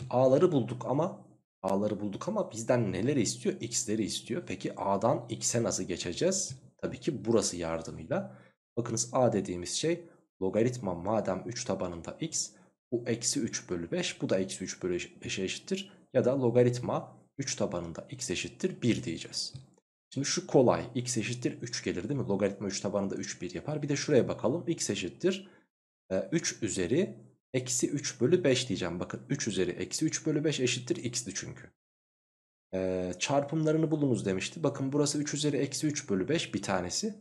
A'ları bulduk ama A'ları bulduk ama bizden neleri istiyor? X'leri istiyor. Peki A'dan X'e nasıl geçeceğiz? Tabii ki burası yardımıyla. Bakınız A dediğimiz şey logaritma madem 3 tabanında X bu eksi 3 bölü 5 bu da eksi 3 bölü 5'e eşittir. Ya da logaritma 3 tabanında X eşittir 1 diyeceğiz. Şimdi şu kolay X eşittir 3 gelir değil mi? Logaritma 3 tabanında 3 1 yapar. Bir de şuraya bakalım X eşittir 3 e, üzeri Eksi 3 bölü 5 diyeceğim. Bakın 3 üzeri eksi 3 bölü 5 eşittir x'ti çünkü. Ee, çarpımlarını bulunuz demişti. Bakın burası 3 üzeri eksi 3 bölü 5 bir tanesi.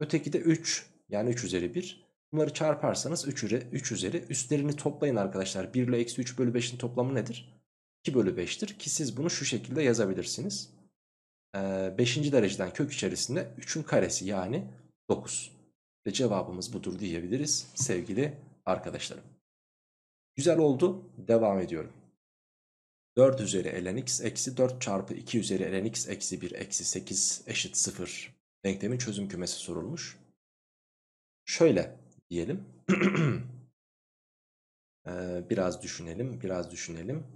Öteki de 3 yani 3 üzeri 1. Bunları çarparsanız 3 üzeri, 3 üzeri üstlerini toplayın arkadaşlar. 1 ile eksi 3 bölü 5'in toplamı nedir? 2 bölü 5'tir ki siz bunu şu şekilde yazabilirsiniz. 5. Ee, dereceden kök içerisinde 3'ün karesi yani 9. Ve cevabımız budur diyebiliriz sevgili arkadaşlarım. Güzel oldu. Devam ediyorum. 4 üzeri ln x eksi 4 çarpı 2 üzeri ln x eksi 1 eksi 8 eşit 0. Denklemin çözüm kümesi sorulmuş. Şöyle diyelim. ee, biraz düşünelim. Biraz düşünelim.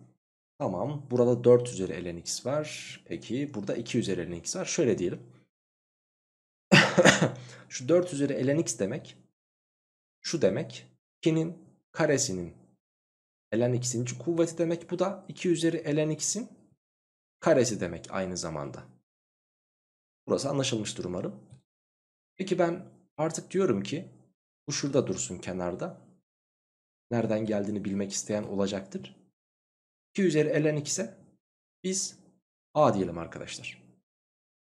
Tamam. Burada 4 üzeri ln x var. Peki burada 2 üzeri ln x var. Şöyle diyelim. Şu 4 üzeri ln x demek. Şu demek. 2'nin karesinin ln x'in kuvveti demek. Bu da 2 üzeri ln x'in karesi demek aynı zamanda. Burası anlaşılmıştır umarım. Peki ben artık diyorum ki bu şurada dursun kenarda. Nereden geldiğini bilmek isteyen olacaktır. 2 üzeri ln x'e biz a diyelim arkadaşlar.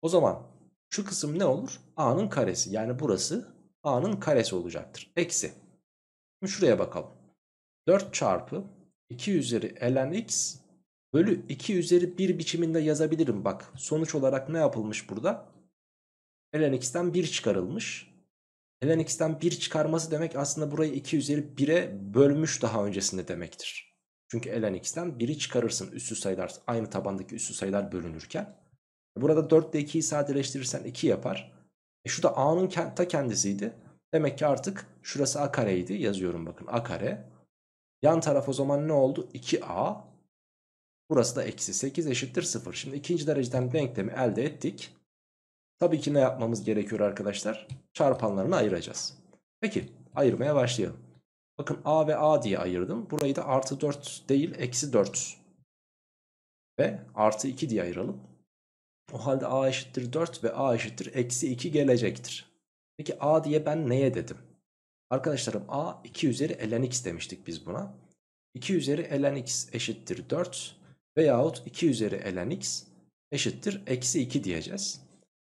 O zaman şu kısım ne olur? a'nın karesi. Yani burası a'nın karesi olacaktır. Eksi. Şimdi şuraya bakalım. 4 çarpı 2 üzeri ln x bölü 2 üzeri 1 biçiminde yazabilirim. Bak sonuç olarak ne yapılmış burada? ln x'ten 1 çıkarılmış. ln x'ten 1 çıkarması demek aslında burayı 2 üzeri 1'e bölmüş daha öncesinde demektir. Çünkü ln x'ten 1'i çıkarırsın üssü sayılar aynı tabandaki üssü sayılar bölünürken. Burada 4 ile 2'yi sadeleştirirsen 2 yapar. E şu da a'nın ta kendisiydi. Demek ki artık şurası a kareydi. Yazıyorum bakın a kare Yan taraf o zaman ne oldu? 2a. Burası da eksi 8 eşittir 0. Şimdi ikinci dereceden denklemi elde ettik. Tabii ki ne yapmamız gerekiyor arkadaşlar? Çarpanlarını ayıracağız. Peki ayırmaya başlayalım. Bakın a ve a diye ayırdım. Burayı da artı 4 değil eksi 4 ve artı 2 diye ayıralım. O halde a eşittir 4 ve a eşittir eksi 2 gelecektir. Peki a diye ben neye dedim? Arkadaşlarım a 2 üzeri ln x demiştik biz buna. 2 üzeri ln x eşittir 4 veyahut 2 üzeri ln x eşittir eksi 2 diyeceğiz.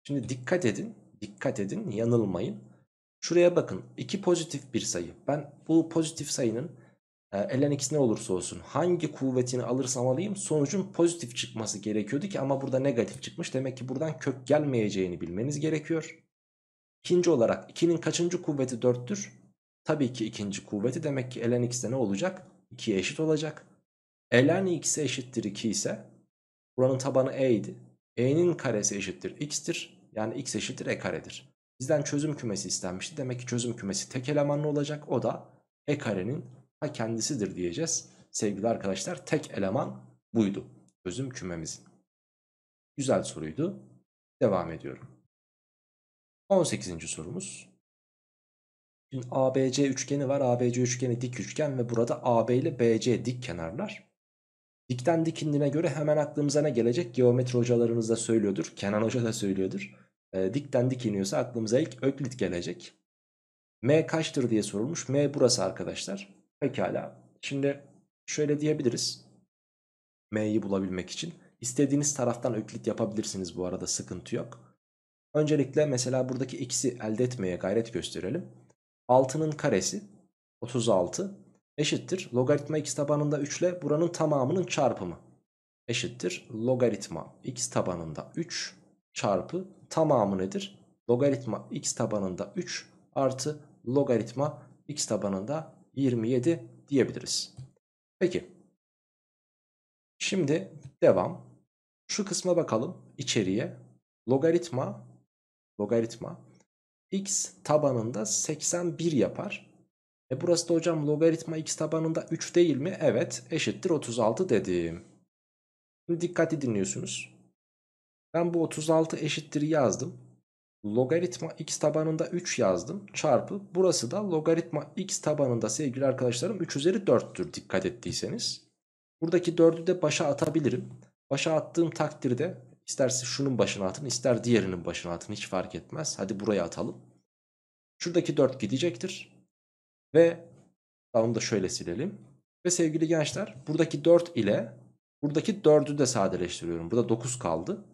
Şimdi dikkat edin dikkat edin yanılmayın. Şuraya bakın 2 pozitif bir sayı. Ben bu pozitif sayının e, ln x ne olursa olsun hangi kuvvetini alırsam alayım sonucun pozitif çıkması gerekiyordu ki ama burada negatif çıkmış. Demek ki buradan kök gelmeyeceğini bilmeniz gerekiyor. İkinci olarak 2'nin kaçıncı kuvveti 4'tür? Tabii ki ikinci kuvveti demek ki ln x de ne olacak? 2'ye eşit olacak. ln x eşittir 2 ise buranın tabanı e idi. e'nin karesi eşittir x'tir. Yani x eşittir e karedir. Bizden çözüm kümesi istenmişti. Demek ki çözüm kümesi tek elemanlı olacak. O da e karenin ha kendisidir diyeceğiz. Sevgili arkadaşlar tek eleman buydu. Çözüm kümemiz. Güzel soruydu. Devam ediyorum. 18. sorumuz. ABC üçgeni var. ABC üçgeni dik üçgen ve burada AB ile BC dik kenarlar. Dikten dik indiğine göre hemen aklımıza ne gelecek? Geometri hocalarınız da söylüyordur. Kenan Hoca da söylüyordur. E, dikten dik iniyorsa aklımıza ilk öklit gelecek. M kaçtır diye sorulmuş. M burası arkadaşlar. Pekala. Şimdi şöyle diyebiliriz. M'yi bulabilmek için. istediğiniz taraftan öklit yapabilirsiniz bu arada sıkıntı yok. Öncelikle mesela buradaki x'i elde etmeye gayret gösterelim. 6'nın karesi 36 eşittir. Logaritma x tabanında 3 ile buranın tamamının çarpımı eşittir. Logaritma x tabanında 3 çarpı tamamı nedir? Logaritma x tabanında 3 artı logaritma x tabanında 27 diyebiliriz. Peki. Şimdi devam. Şu kısma bakalım içeriye. Logaritma logaritma x tabanında 81 yapar. E burası da hocam logaritma x tabanında 3 değil mi? Evet eşittir 36 dedim. Şimdi dikkatli dinliyorsunuz. Ben bu 36 eşittir yazdım. Logaritma x tabanında 3 yazdım. Çarpı burası da logaritma x tabanında sevgili arkadaşlarım 3 üzeri 4'tür dikkat ettiyseniz. Buradaki 4'ü de başa atabilirim. Başa attığım takdirde İsterse şunun başına atın ister diğerinin başına atın hiç fark etmez. Hadi buraya atalım. Şuradaki 4 gidecektir. Ve onu da şöyle silelim. Ve sevgili gençler buradaki 4 ile buradaki 4'ü de sadeleştiriyorum. Burada 9 kaldı.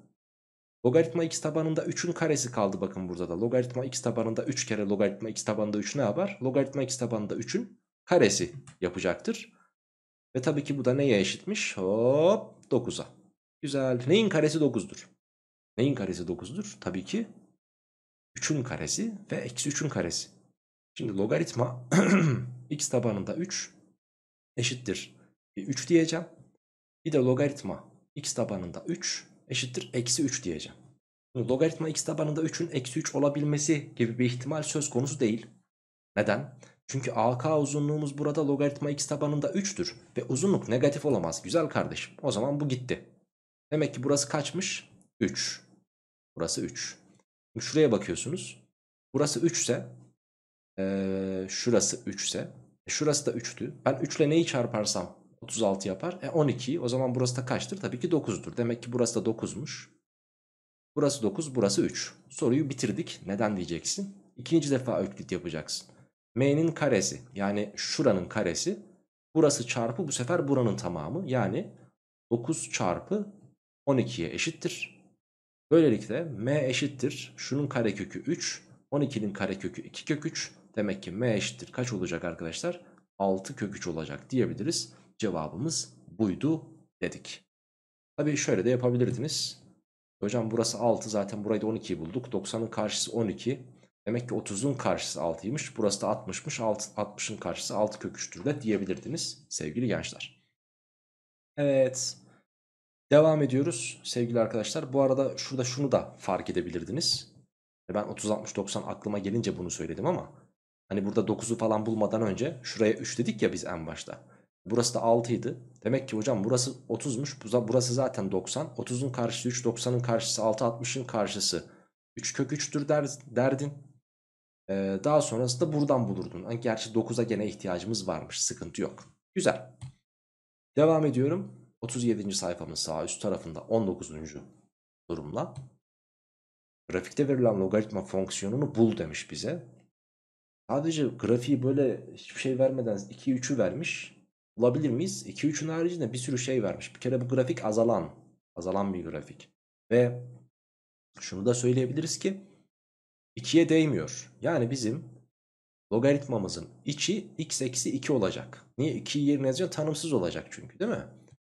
Logaritma x tabanında 3'ün karesi kaldı bakın burada da. Logaritma x tabanında 3 kere logaritma x tabanında 3 ne yapar? Logaritma x tabanında 3'ün karesi yapacaktır. Ve tabii ki bu da neye eşitmiş? Hop 9'a. Güzel. Neyin karesi 9'dur? Neyin karesi 9'dur? Tabii ki 3'ün karesi ve eksi 3'ün karesi. Şimdi logaritma x tabanında 3 eşittir. 3 diyeceğim. Bir de logaritma x tabanında 3 eşittir eksi 3 diyeceğim. Şimdi logaritma x tabanında 3'ün eksi 3 olabilmesi gibi bir ihtimal söz konusu değil. Neden? Çünkü AK uzunluğumuz burada logaritma x tabanında 3'tür. Ve uzunluk negatif olamaz. Güzel kardeşim. O zaman bu gitti. Demek ki burası kaçmış? 3. Burası 3. şuraya bakıyorsunuz. Burası 3 ise ee, şurası 3 ise e, şurası da 3'tü. Ben 3 ile neyi çarparsam 36 yapar. E 12 o zaman burası da kaçtır? Tabii ki 9'dur. Demek ki burası da 9'muş. Burası 9 burası 3. Soruyu bitirdik. Neden diyeceksin? İkinci defa öklit yapacaksın. M'nin karesi yani şuranın karesi. Burası çarpı bu sefer buranın tamamı. Yani 9 çarpı 12'ye eşittir. Böylelikle m eşittir. Şunun karekökü 3. 12'nin karekökü 2 kök 3. Demek ki m eşittir. Kaç olacak arkadaşlar? 6 kök 3 olacak diyebiliriz. Cevabımız buydu dedik. Tabi şöyle de yapabilirdiniz. Hocam burası 6 zaten burayı da 12'yi bulduk. 90'ın karşısı 12. Demek ki 30'un karşısı 6'ymış. Burası da 60'mış. 60'ın karşısı 6 kök 3'tür de diyebilirdiniz sevgili gençler. Evet. Devam ediyoruz sevgili arkadaşlar. Bu arada şurada şunu da fark edebilirdiniz. Ben 30-60-90 aklıma gelince bunu söyledim ama hani burada 9'u falan bulmadan önce şuraya 3 dedik ya biz en başta. Burası da 6 Demek ki hocam burası 30'muş. Burası zaten 90. 30'un karşısı 3, 90'ın karşısı 6, 60'ın karşısı 3 kök 3'tür der, derdin. Ee, daha sonrasında buradan bulurdun. Hani gerçi 9'a gene ihtiyacımız varmış. Sıkıntı yok. Güzel. Devam ediyorum. 37. sayfamın sağ üst tarafında 19. durumla grafikte verilen logaritma fonksiyonunu bul demiş bize. Sadece grafiği böyle hiçbir şey vermeden 2-3'ü vermiş. Bulabilir miyiz? 2-3'ün haricinde bir sürü şey vermiş. Bir kere bu grafik azalan. Azalan bir grafik. Ve şunu da söyleyebiliriz ki 2'ye değmiyor. Yani bizim logaritmamızın içi x eksi 2 olacak. Niye? 2 yerine yazacağım tanımsız olacak çünkü değil mi?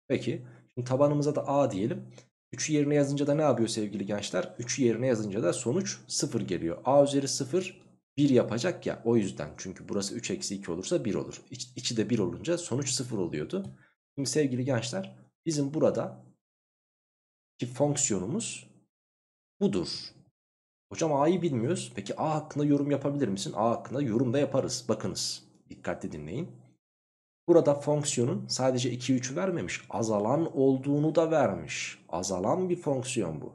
Peki. Şimdi tabanımıza da A diyelim. 3'ü yerine yazınca da ne yapıyor sevgili gençler? 3'ü yerine yazınca da sonuç 0 geliyor. A üzeri 0 1 yapacak ya o yüzden. Çünkü burası 3 eksi 2 olursa 1 olur. İç, içi de 1 olunca sonuç 0 oluyordu. Şimdi sevgili gençler bizim burada ki fonksiyonumuz budur. Hocam A'yı bilmiyoruz. Peki A hakkında yorum yapabilir misin? A hakkında yorum da yaparız. Bakınız dikkatli dinleyin. Burada fonksiyonun sadece 2-3'ü vermemiş. Azalan olduğunu da vermiş. Azalan bir fonksiyon bu.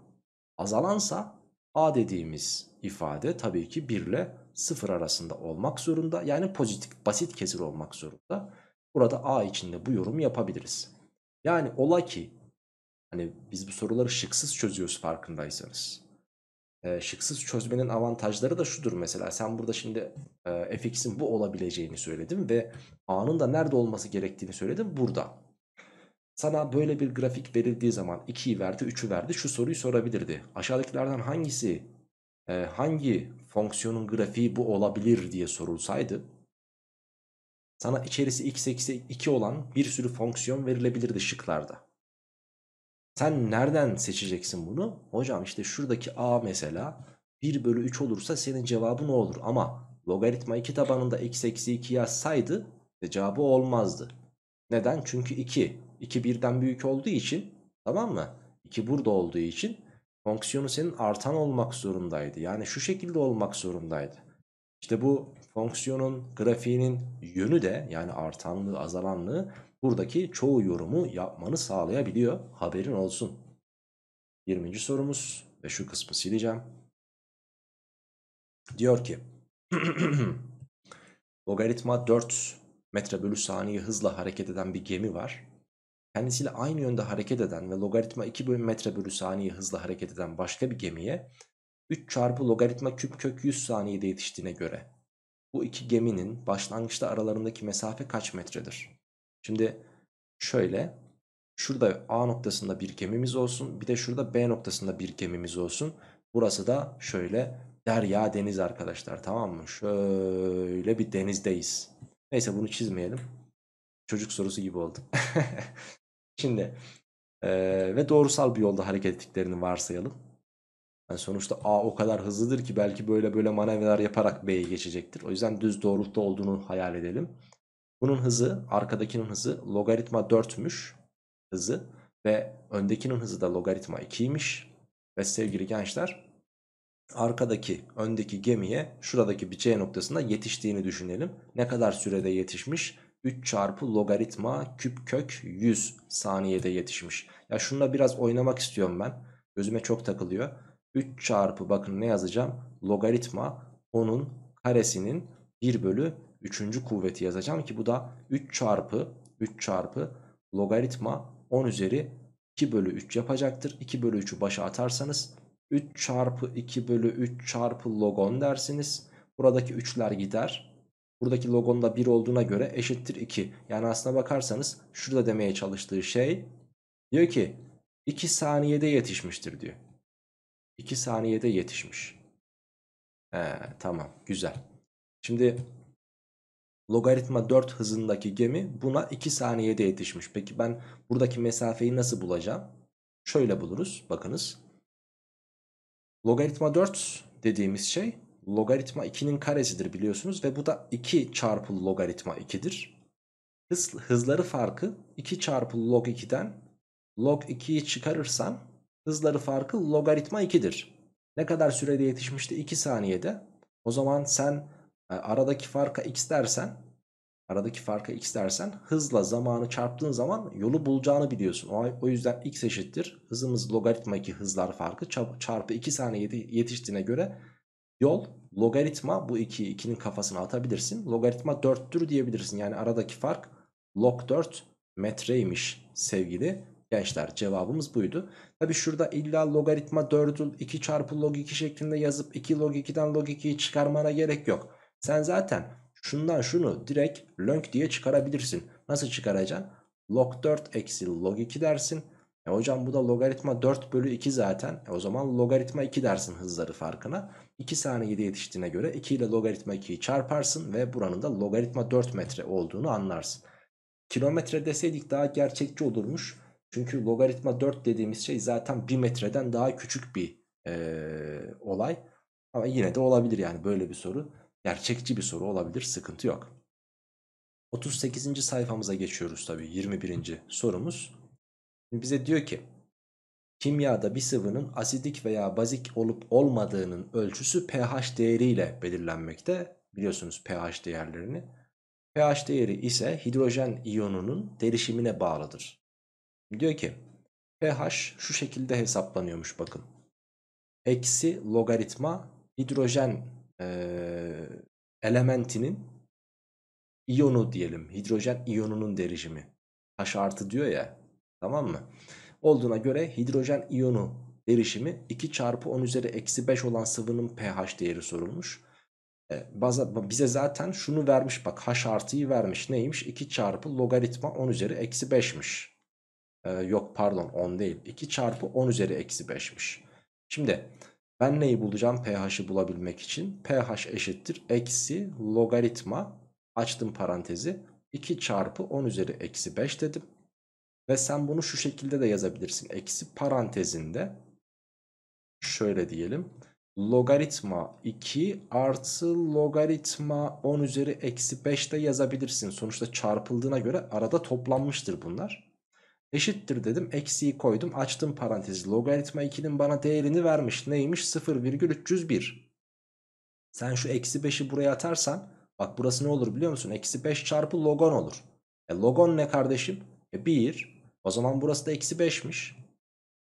Azalansa a dediğimiz ifade tabii ki 1 ile 0 arasında olmak zorunda. Yani pozitif basit kesir olmak zorunda. Burada a içinde bu yorumu yapabiliriz. Yani ola ki hani biz bu soruları şıksız çözüyoruz farkındaysanız. Ee, şıksız çözmenin avantajları da şudur mesela. Sen burada şimdi e, fx'in bu olabileceğini söyledim ve a'nın da nerede olması gerektiğini söyledim burada. Sana böyle bir grafik verildiği zaman 2'yi verdi 3'ü verdi şu soruyu sorabilirdi. Aşağıdakilerden hangisi e, hangi fonksiyonun grafiği bu olabilir diye sorulsaydı sana içerisi x eksi 2 olan bir sürü fonksiyon verilebilirdi şıklarda. Sen nereden seçeceksin bunu? Hocam işte şuradaki a mesela 1 bölü 3 olursa senin cevabın ne olur. Ama logaritma 2 tabanında x eksi 2 yazsaydı e, cevabı olmazdı. Neden? Çünkü 2. 2 birden büyük olduğu için tamam mı? 2 burada olduğu için fonksiyonu senin artan olmak zorundaydı. Yani şu şekilde olmak zorundaydı. İşte bu fonksiyonun grafiğinin yönü de yani artanlığı azalanlığı buradaki çoğu yorumu yapmanı sağlayabiliyor. Haberin olsun. 20. sorumuz ve şu kısmı sileceğim. Diyor ki logaritma 4 metre bölü saniye hızla hareket eden bir gemi var. Kendisiyle aynı yönde hareket eden ve logaritma 2 bölü metre bölü saniye hızla hareket eden başka bir gemiye 3 çarpı logaritma küp kök 100 saniyede yetiştiğine göre bu iki geminin başlangıçta aralarındaki mesafe kaç metredir? Şimdi şöyle şurada A noktasında bir gemimiz olsun bir de şurada B noktasında bir gemimiz olsun. Burası da şöyle derya deniz arkadaşlar tamam mı? Şöyle bir denizdeyiz. Neyse bunu çizmeyelim. Çocuk sorusu gibi oldu. Şimdi e, ve doğrusal bir yolda hareket ettiklerini varsayalım. Yani sonuçta A o kadar hızlıdır ki belki böyle böyle manevralar yaparak B'ye geçecektir. O yüzden düz doğrultuda olduğunu hayal edelim. Bunun hızı arkadakinin hızı logaritma 4'müş hızı ve öndekinin hızı da logaritma 2'ymiş. Ve sevgili gençler arkadaki öndeki gemiye şuradaki bir C noktasında yetiştiğini düşünelim. Ne kadar sürede yetişmiş? 3 çarpı logaritma küp kök 100 saniyede yetişmiş. Ya şununla biraz oynamak istiyorum ben. Gözüme çok takılıyor. 3 çarpı bakın ne yazacağım? Logaritma 10'un karesinin 1 bölü üçüncü kuvveti yazacağım ki bu da 3 çarpı 3 çarpı logaritma 10 üzeri 2 bölü 3 yapacaktır. 2 bölü 3'ü başa atarsanız 3 çarpı 2 bölü 3 çarpı logon dersiniz. Buradaki 3'ler gider. Buradaki logon da 1 olduğuna göre eşittir 2. Yani aslına bakarsanız şurada demeye çalıştığı şey diyor ki 2 saniyede yetişmiştir diyor. 2 saniyede yetişmiş. He, tamam güzel. Şimdi Logaritma 4 hızındaki gemi buna 2 saniyede yetişmiş. Peki ben buradaki mesafeyi nasıl bulacağım? Şöyle buluruz bakınız. Logaritma 4 dediğimiz şey logaritma 2'nin karesidir biliyorsunuz ve bu da 2 çarpı logaritma 2'dir. Hız, hızları farkı 2 çarpı log 2'den log 2'yi çıkarırsan hızları farkı logaritma 2'dir. Ne kadar sürede yetişmişti? 2 saniyede. O zaman sen aradaki farka x dersen aradaki farka x dersen hızla zamanı çarptığın zaman yolu bulacağını biliyorsun. O, o yüzden x eşittir. Hızımız logaritma 2 hızlar farkı çarpı 2 saniye yetiştiğine göre yol logaritma bu 2'yi 2'nin kafasına atabilirsin. Logaritma 4'tür diyebilirsin. Yani aradaki fark log 4 metreymiş sevgili gençler. Cevabımız buydu. Tabi şurada illa logaritma 4'ü 2 çarpı log 2 şeklinde yazıp 2 log 2'den log 2'yi çıkarmana gerek yok. Sen zaten şundan şunu direkt log diye çıkarabilirsin. Nasıl çıkaracaksın? Log 4 eksi log 2 dersin. E hocam bu da logaritma 4 bölü 2 zaten. E o zaman logaritma 2 dersin hızları farkına. 2 saniyede yetiştiğine göre 2 ile logaritma 2'yi çarparsın ve buranın da logaritma 4 metre olduğunu anlarsın. Kilometre deseydik daha gerçekçi olurmuş. Çünkü logaritma 4 dediğimiz şey zaten 1 metreden daha küçük bir e, olay. Ama yine de olabilir yani böyle bir soru. Gerçekçi bir soru olabilir, sıkıntı yok. 38. sayfamıza geçiyoruz tabii 21. sorumuz. Şimdi Bize diyor ki kimyada bir sıvının asidik veya bazik olup olmadığının ölçüsü pH değeriyle belirlenmekte. Biliyorsunuz pH değerlerini. pH değeri ise hidrojen iyonunun derişimine bağlıdır. Diyor ki pH şu şekilde hesaplanıyormuş bakın. Eksi logaritma hidrojen e, elementinin iyonu diyelim. Hidrojen iyonunun derecimi. H artı diyor ya. Tamam mı? Olduğuna göre hidrojen iyonu derişimi 2 çarpı 10 üzeri eksi 5 olan sıvının pH değeri sorulmuş. E, baza, bize zaten şunu vermiş bak H artıyı vermiş. Neymiş? 2 çarpı logaritma 10 üzeri eksi 5'miş. E, yok pardon 10 değil. 2 çarpı 10 üzeri eksi 5'miş. Şimdi ben neyi bulacağım pH'i bulabilmek için? pH eşittir. Eksi logaritma açtım parantezi 2 çarpı 10 üzeri eksi 5 dedim. Ve sen bunu şu şekilde de yazabilirsin. Eksi parantezinde şöyle diyelim. Logaritma 2 artı logaritma 10 üzeri eksi 5 de yazabilirsin. Sonuçta çarpıldığına göre arada toplanmıştır bunlar. Eşittir dedim. Eksiyi koydum. Açtım parantezi. Logaritma 2'nin bana değerini vermiş. Neymiş? 0,301. Sen şu eksi 5'i buraya atarsan bak burası ne olur biliyor musun? Eksi 5 çarpı logon olur. E logon ne kardeşim? E 1. O zaman burası da eksi 5'miş.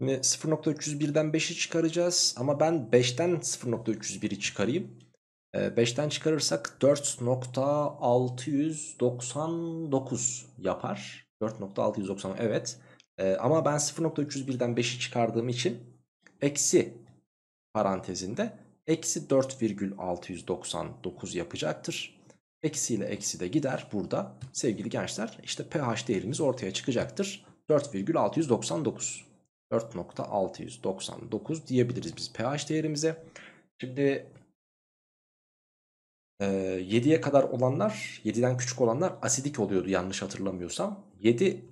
Şimdi 0.301'den 5'i çıkaracağız. Ama ben 5'ten 0.301'i çıkarayım. 5'ten e, çıkarırsak 4.699 yapar. 4.690 evet. E, ama ben 0.301'den 5'i çıkardığım için eksi parantezinde eksi 4,699 yapacaktır. eksiyle eksi de gider burada sevgili gençler işte pH değerimiz ortaya çıkacaktır. 4,699 4.699 diyebiliriz biz pH değerimize. Şimdi e, 7'ye kadar olanlar 7'den küçük olanlar asidik oluyordu yanlış hatırlamıyorsam. 7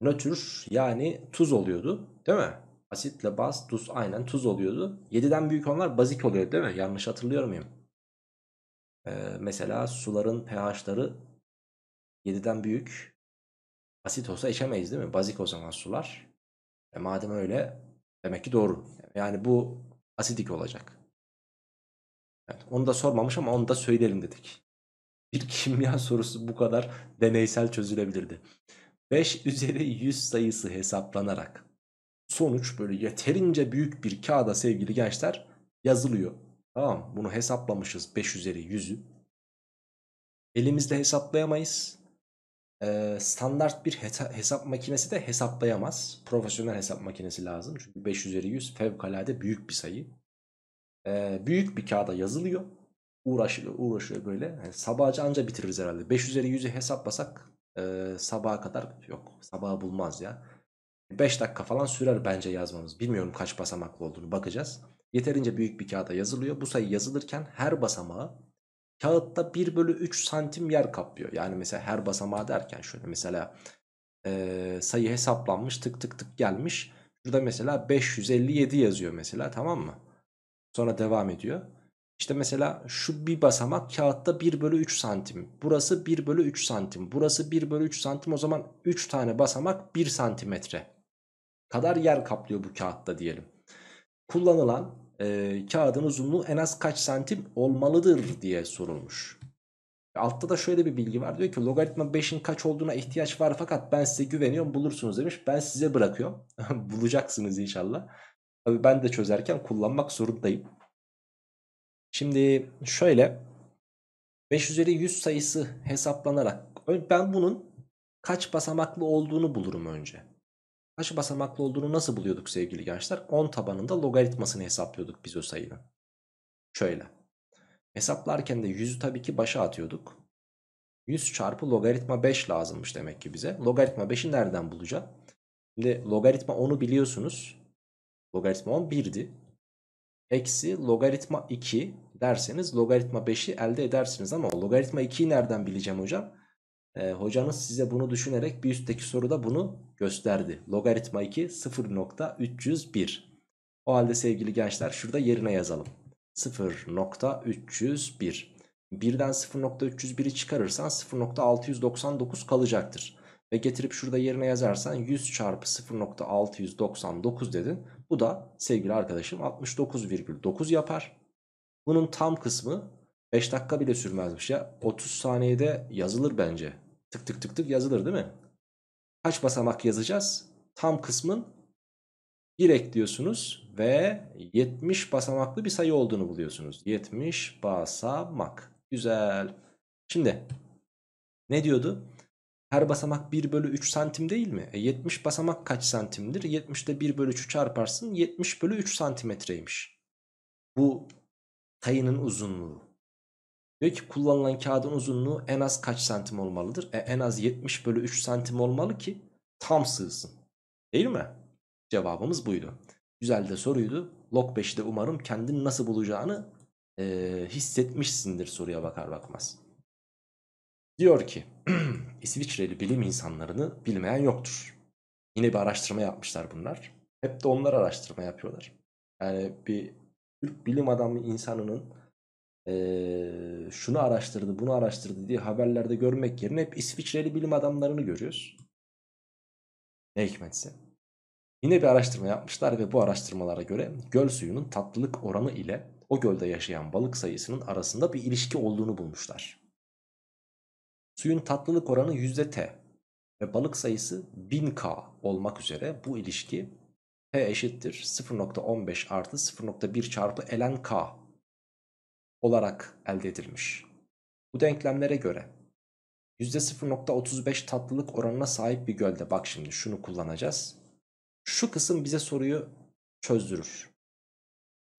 nötr yani tuz oluyordu değil mi? Asitle baz tuz aynen tuz oluyordu. 7'den büyük olanlar bazik oluyor değil mi? Yanlış hatırlıyor muyum? Ee, mesela suların pH'ları 7'den büyük. Asit olsa içemeyiz değil mi? Bazik o zaman sular. E madem öyle demek ki doğru. Yani bu asidik olacak. Evet, onu da sormamış ama onu da söyleyelim dedik. Bir kimya sorusu bu kadar deneysel çözülebilirdi. 5 üzeri 100 sayısı hesaplanarak sonuç böyle yeterince büyük bir kağıda sevgili gençler yazılıyor. Tamam bunu hesaplamışız 5 üzeri 100'ü. Elimizde hesaplayamayız. Ee, standart bir hesap makinesi de hesaplayamaz. Profesyonel hesap makinesi lazım. Çünkü 5 üzeri 100 fevkalade büyük bir sayı e, büyük bir kağıda yazılıyor. Uğraşıyor, uğraşıyor böyle. Yani sabahca anca bitiririz herhalde. 5 üzeri 100'ü hesaplasak e, sabaha kadar yok. Sabaha bulmaz ya. 5 dakika falan sürer bence yazmamız. Bilmiyorum kaç basamaklı olduğunu bakacağız. Yeterince büyük bir kağıda yazılıyor. Bu sayı yazılırken her basamağı kağıtta 1 bölü 3 santim yer kaplıyor. Yani mesela her basamağı derken şöyle mesela e, sayı hesaplanmış tık tık tık gelmiş. Burada mesela 557 yazıyor mesela tamam mı? Sonra devam ediyor. İşte mesela şu bir basamak kağıtta 1 bölü 3 santim. Burası 1 bölü 3 santim. Burası 1 bölü 3 santim. O zaman 3 tane basamak 1 santimetre kadar yer kaplıyor bu kağıtta diyelim. Kullanılan e, kağıdın uzunluğu en az kaç santim olmalıdır diye sorulmuş. Altta da şöyle bir bilgi var. Diyor ki logaritma 5'in kaç olduğuna ihtiyaç var fakat ben size güveniyorum bulursunuz demiş. Ben size bırakıyorum. Bulacaksınız inşallah. Tabii ben de çözerken kullanmak zorundayım. Şimdi şöyle 5 üzeri 100 sayısı hesaplanarak ben bunun kaç basamaklı olduğunu bulurum önce. Kaç basamaklı olduğunu nasıl buluyorduk sevgili gençler? 10 tabanında logaritmasını hesaplıyorduk biz o sayının. Şöyle. Hesaplarken de 100'ü tabii ki başa atıyorduk. 100 çarpı logaritma 5 lazımmış demek ki bize. Logaritma 5'i nereden bulacağım? Şimdi logaritma 10'u biliyorsunuz. Logaritma 10 1'di. Eksi logaritma 2 derseniz logaritma 5'i elde edersiniz ama logaritma 2'yi nereden bileceğim hocam? Ee, hocanız size bunu düşünerek bir üstteki soruda bunu gösterdi. Logaritma 2 0.301. O halde sevgili gençler şurada yerine yazalım. 0.301. 1'den 0.301'i çıkarırsan 0.699 kalacaktır. Ve getirip şurada yerine yazarsan 100 çarpı 0.699 dedin. Bu da sevgili arkadaşım 69,9 yapar. Bunun tam kısmı 5 dakika bile sürmezmiş ya. 30 saniyede yazılır bence. Tık tık tık tık yazılır değil mi? Kaç basamak yazacağız? Tam kısmın 1 ekliyorsunuz ve 70 basamaklı bir sayı olduğunu buluyorsunuz. 70 basamak. Güzel. Şimdi ne diyordu? Her basamak 1 bölü 3 santim değil mi? E 70 basamak kaç santimdir? 70'te 1 bölü 3'ü çarparsın 70 bölü 3 santimetreymiş. Bu tayının uzunluğu. Diyor ki kullanılan kağıdın uzunluğu en az kaç santim olmalıdır? E, en az 70 bölü 3 santim olmalı ki tam sığsın. Değil mi? Cevabımız buydu. Güzel de soruydu. Log 5'te umarım kendin nasıl bulacağını e, hissetmişsindir soruya bakar bakmaz. Diyor ki İsviçreli bilim insanlarını bilmeyen yoktur. Yine bir araştırma yapmışlar bunlar. Hep de onlar araştırma yapıyorlar. Yani bir Türk bilim adamı insanının ee, şunu araştırdı bunu araştırdı diye haberlerde görmek yerine hep İsviçreli bilim adamlarını görüyoruz. Ne hikmetse. Yine bir araştırma yapmışlar ve bu araştırmalara göre göl suyunun tatlılık oranı ile o gölde yaşayan balık sayısının arasında bir ilişki olduğunu bulmuşlar. Suyun tatlılık oranı %T ve balık sayısı 1000K olmak üzere bu ilişki P eşittir 0.15 artı 0.1 çarpı ln K olarak elde edilmiş. Bu denklemlere göre %0.35 tatlılık oranına sahip bir gölde bak şimdi şunu kullanacağız. Şu kısım bize soruyu çözdürür.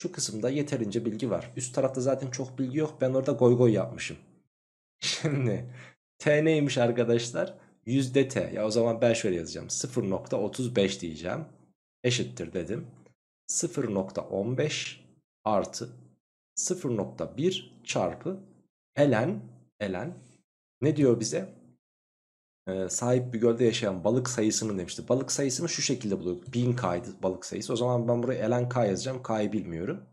Şu kısımda yeterince bilgi var. Üst tarafta zaten çok bilgi yok. Ben orada goy goy yapmışım. Şimdi T neymiş arkadaşlar? Yüzde T. Ya o zaman ben şöyle yazacağım. 0.35 diyeceğim. Eşittir dedim. 0.15 artı 0.1 çarpı elen elen ne diyor bize? Ee, sahip bir gölde yaşayan balık sayısını demişti. Balık sayısını şu şekilde buluyor 1000 kaydı balık sayısı. O zaman ben buraya elen k yazacağım. K'yı bilmiyorum.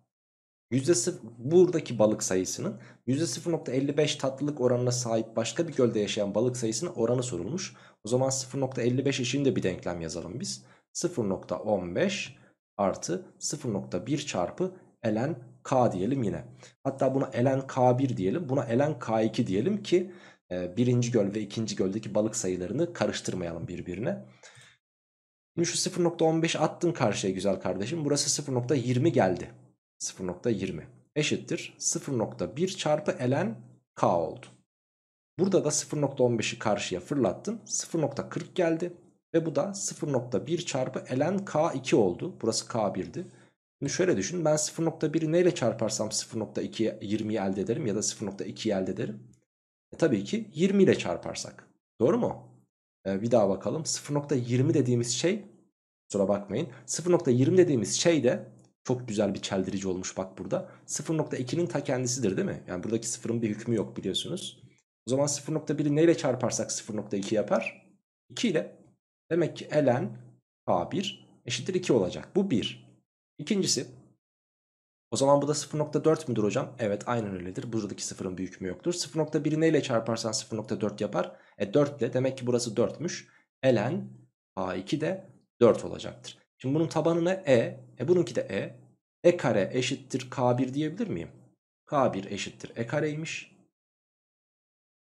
%0 buradaki balık sayısının %0.55 tatlılık oranına sahip başka bir gölde yaşayan balık sayısının oranı sorulmuş. O zaman 0.55 için de bir denklem yazalım biz. 0.15 artı 0.1 çarpı ln k diyelim yine. Hatta buna ln k1 diyelim buna ln k2 diyelim ki e, birinci göl ve ikinci göldeki balık sayılarını karıştırmayalım birbirine. Şimdi şu 0.15 attın karşıya güzel kardeşim burası 0.20 geldi. 0.20 eşittir 0.1 çarpı ln k oldu. Burada da 0.15'i karşıya fırlattın, 0.40 geldi ve bu da 0.1 çarpı ln k2 oldu. Burası k1'di. Şimdi şöyle düşün ben 0.1'i neyle çarparsam 0.20'yi elde ederim ya da 0.2'yi elde ederim. E, tabii ki 20 ile çarparsak. Doğru mu? E, bir daha bakalım 0.20 dediğimiz şey kusura bakmayın 0.20 dediğimiz şey de çok güzel bir çeldirici olmuş bak burada. 0.2'nin ta kendisidir değil mi? Yani buradaki sıfırın bir hükmü yok biliyorsunuz. O zaman 0.1'i neyle çarparsak 0.2 yapar? 2 ile. Demek ki ln a 1 eşittir 2 olacak. Bu 1. İkincisi o zaman bu da 0.4 müdür hocam? Evet aynen öyledir. Buradaki sıfırın bir hükmü yoktur. 0.1'i neyle çarparsan 0.4 yapar. E 4 ile demek ki burası 4'müş. ln a2 de 4 olacaktır. Şimdi bunun tabanı ne? E. E bununki de E. E kare eşittir K1 diyebilir miyim? K1 eşittir E kareymiş.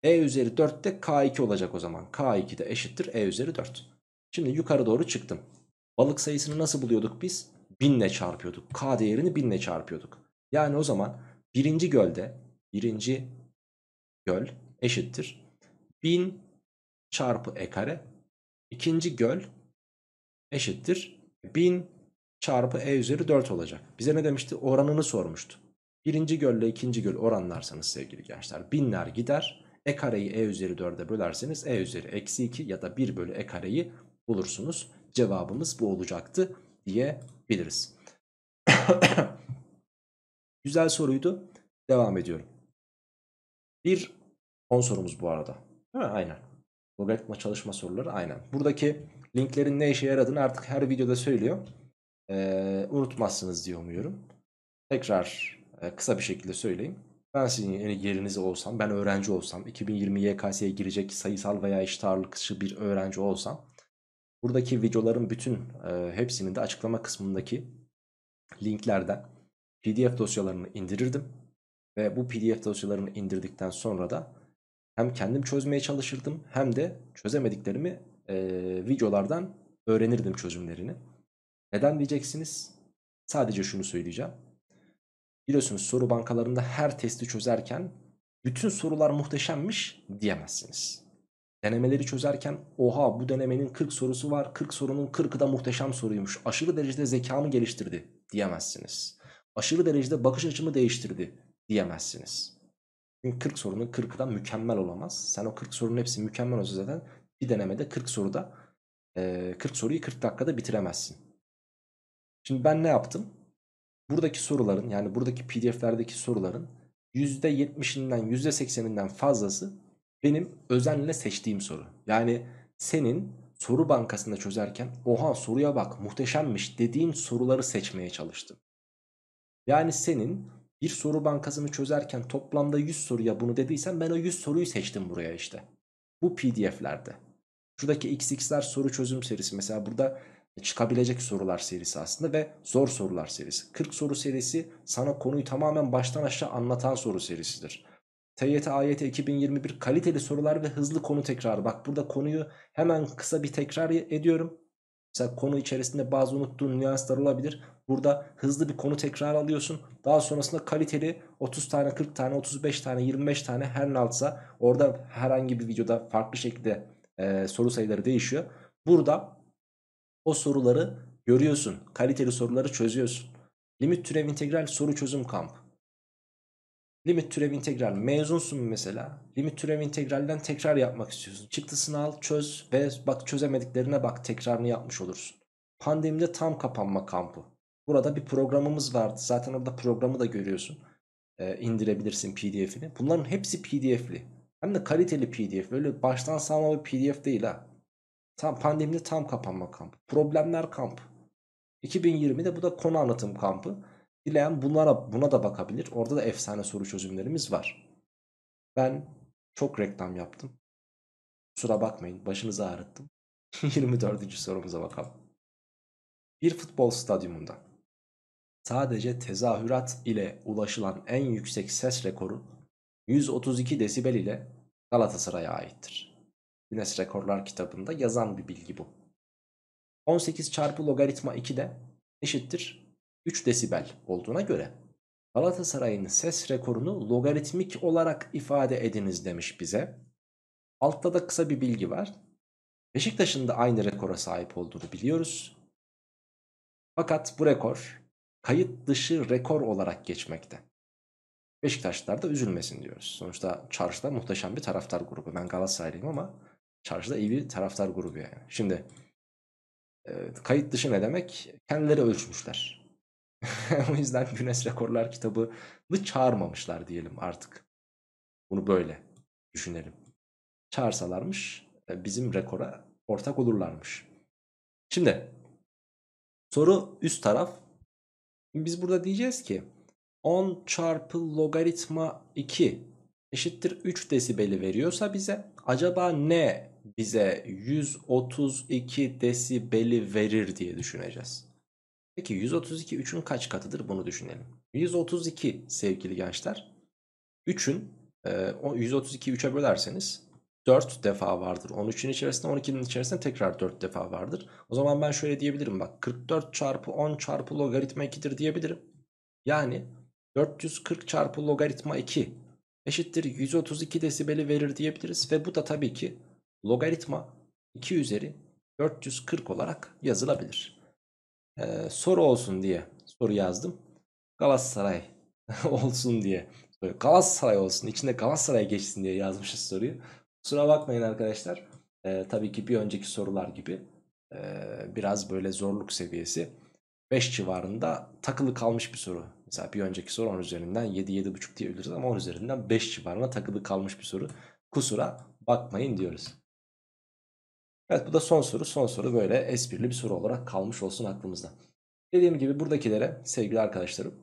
E üzeri 4 de K2 olacak o zaman. K2 de eşittir E üzeri 4. Şimdi yukarı doğru çıktım. Balık sayısını nasıl buluyorduk biz? 1000 ile çarpıyorduk. K değerini 1000 ile çarpıyorduk. Yani o zaman birinci gölde birinci göl eşittir. 1000 çarpı e kare. İkinci göl eşittir 1000 çarpı e üzeri 4 olacak. Bize ne demişti? Oranını sormuştu. Birinci gölle ikinci göl oranlarsanız sevgili gençler binler gider. E kareyi e üzeri 4'e bölerseniz e üzeri eksi 2 ya da 1 bölü e kareyi bulursunuz. Cevabımız bu olacaktı diyebiliriz. Güzel soruydu. Devam ediyorum. Bir 10 sorumuz bu arada. Ha, aynen. Logaritma çalışma soruları aynen. Buradaki Linklerin ne işe yaradığını artık her videoda söylüyor. Ee, unutmazsınız diye umuyorum. Tekrar e, kısa bir şekilde söyleyeyim. Ben sizin yerinizde olsam, ben öğrenci olsam, 2020 YKS'ye girecek sayısal veya eşit ağırlıkçı bir öğrenci olsam buradaki videoların bütün e, hepsinin de açıklama kısmındaki linklerden PDF dosyalarını indirirdim. Ve bu PDF dosyalarını indirdikten sonra da hem kendim çözmeye çalışırdım hem de çözemediklerimi e, videolardan öğrenirdim çözümlerini. Neden diyeceksiniz? Sadece şunu söyleyeceğim. Biliyorsunuz soru bankalarında her testi çözerken bütün sorular muhteşemmiş diyemezsiniz. Denemeleri çözerken oha bu denemenin 40 sorusu var 40 sorunun 40'ı da muhteşem soruymuş aşırı derecede zekamı geliştirdi diyemezsiniz. Aşırı derecede bakış açımı değiştirdi diyemezsiniz. Çünkü 40 sorunun 40'ı da mükemmel olamaz. Sen o 40 sorunun hepsi mükemmel olsa zaten bir denemede 40 soruda 40 soruyu 40 dakikada bitiremezsin. Şimdi ben ne yaptım? Buradaki soruların yani buradaki pdf'lerdeki soruların %70'inden %80'inden fazlası benim özenle seçtiğim soru. Yani senin soru bankasında çözerken oha soruya bak muhteşemmiş dediğin soruları seçmeye çalıştım. Yani senin bir soru bankasını çözerken toplamda 100 soruya bunu dediysen ben o 100 soruyu seçtim buraya işte. Bu pdf'lerde. Şuradaki xx'ler soru çözüm serisi. Mesela burada çıkabilecek sorular serisi aslında ve zor sorular serisi. 40 soru serisi sana konuyu tamamen baştan aşağı anlatan soru serisidir. TYT AYT 2021 kaliteli sorular ve hızlı konu tekrarı. Bak burada konuyu hemen kısa bir tekrar e- ediyorum. Mesela konu içerisinde bazı unuttuğun nüanslar olabilir. Burada hızlı bir konu tekrar alıyorsun. Daha sonrasında kaliteli 30 tane, 40 tane, 35 tane, 25 tane her ne alsa orada herhangi bir videoda farklı şekilde e, soru sayıları değişiyor. Burada o soruları görüyorsun. Kaliteli soruları çözüyorsun. Limit türev integral soru çözüm kampı. Limit türev integral mezunsun mesela. Limit türev integralden tekrar yapmak istiyorsun. Çıktısını al çöz ve bak çözemediklerine bak tekrarını yapmış olursun. Pandemide tam kapanma kampı. Burada bir programımız vardı. Zaten orada programı da görüyorsun. E, indirebilirsin pdf'ini. Bunların hepsi pdf'li. Hem de kaliteli pdf böyle baştan sağma bir pdf değil ha. Tam pandemide tam kapanma kampı. Problemler kampı. 2020'de bu da konu anlatım kampı. Dileyen bunlara buna da bakabilir. Orada da efsane soru çözümlerimiz var. Ben çok reklam yaptım. Kusura bakmayın başınızı ağrıttım. 24. sorumuza bakalım. Bir futbol stadyumunda sadece tezahürat ile ulaşılan en yüksek ses rekoru 132 desibel ile Galatasaray'a aittir. Guinness Rekorlar kitabında yazan bir bilgi bu. 18 çarpı logaritma 2 de eşittir 3 desibel olduğuna göre Galatasaray'ın ses rekorunu logaritmik olarak ifade ediniz demiş bize. Altta da kısa bir bilgi var. Beşiktaş'ın da aynı rekora sahip olduğunu biliyoruz. Fakat bu rekor kayıt dışı rekor olarak geçmekte. Beşiktaşlılar da üzülmesin diyoruz. Sonuçta çarşıda muhteşem bir taraftar grubu. Ben Galatasaraylıyım ama çarşıda iyi bir taraftar grubu yani. Şimdi kayıt dışı ne demek? Kendileri ölçmüşler. o yüzden Güneş Rekorlar kitabını çağırmamışlar diyelim artık. Bunu böyle düşünelim. Çağırsalarmış e, bizim rekora ortak olurlarmış. Şimdi soru üst taraf. Biz burada diyeceğiz ki 10 çarpı logaritma 2 eşittir 3 desibeli veriyorsa bize acaba ne bize 132 desibeli verir diye düşüneceğiz. Peki 132 3'ün kaç katıdır bunu düşünelim. 132 sevgili gençler 3'ün e, 132 3'e bölerseniz 4 defa vardır. 13'ün içerisinde 12'nin içerisinde tekrar 4 defa vardır. O zaman ben şöyle diyebilirim bak 44 çarpı 10 çarpı logaritma 2'dir diyebilirim. Yani 440 çarpı logaritma 2 eşittir 132 desibeli verir diyebiliriz. Ve bu da tabii ki logaritma 2 üzeri 440 olarak yazılabilir. Ee, soru olsun diye soru yazdım. Galatasaray olsun diye. Galatasaray olsun içinde Galatasaray geçsin diye yazmışız soruyu. Kusura bakmayın arkadaşlar. Ee, tabii ki bir önceki sorular gibi e, biraz böyle zorluk seviyesi 5 civarında takılı kalmış bir soru. Mesela bir önceki soru 10 üzerinden 7 7.5 diyebiliriz ama 10 üzerinden 5 civarına takılı kalmış bir soru. Kusura bakmayın diyoruz. Evet bu da son soru. Son soru böyle esprili bir soru olarak kalmış olsun aklımızda. Dediğim gibi buradakilere sevgili arkadaşlarım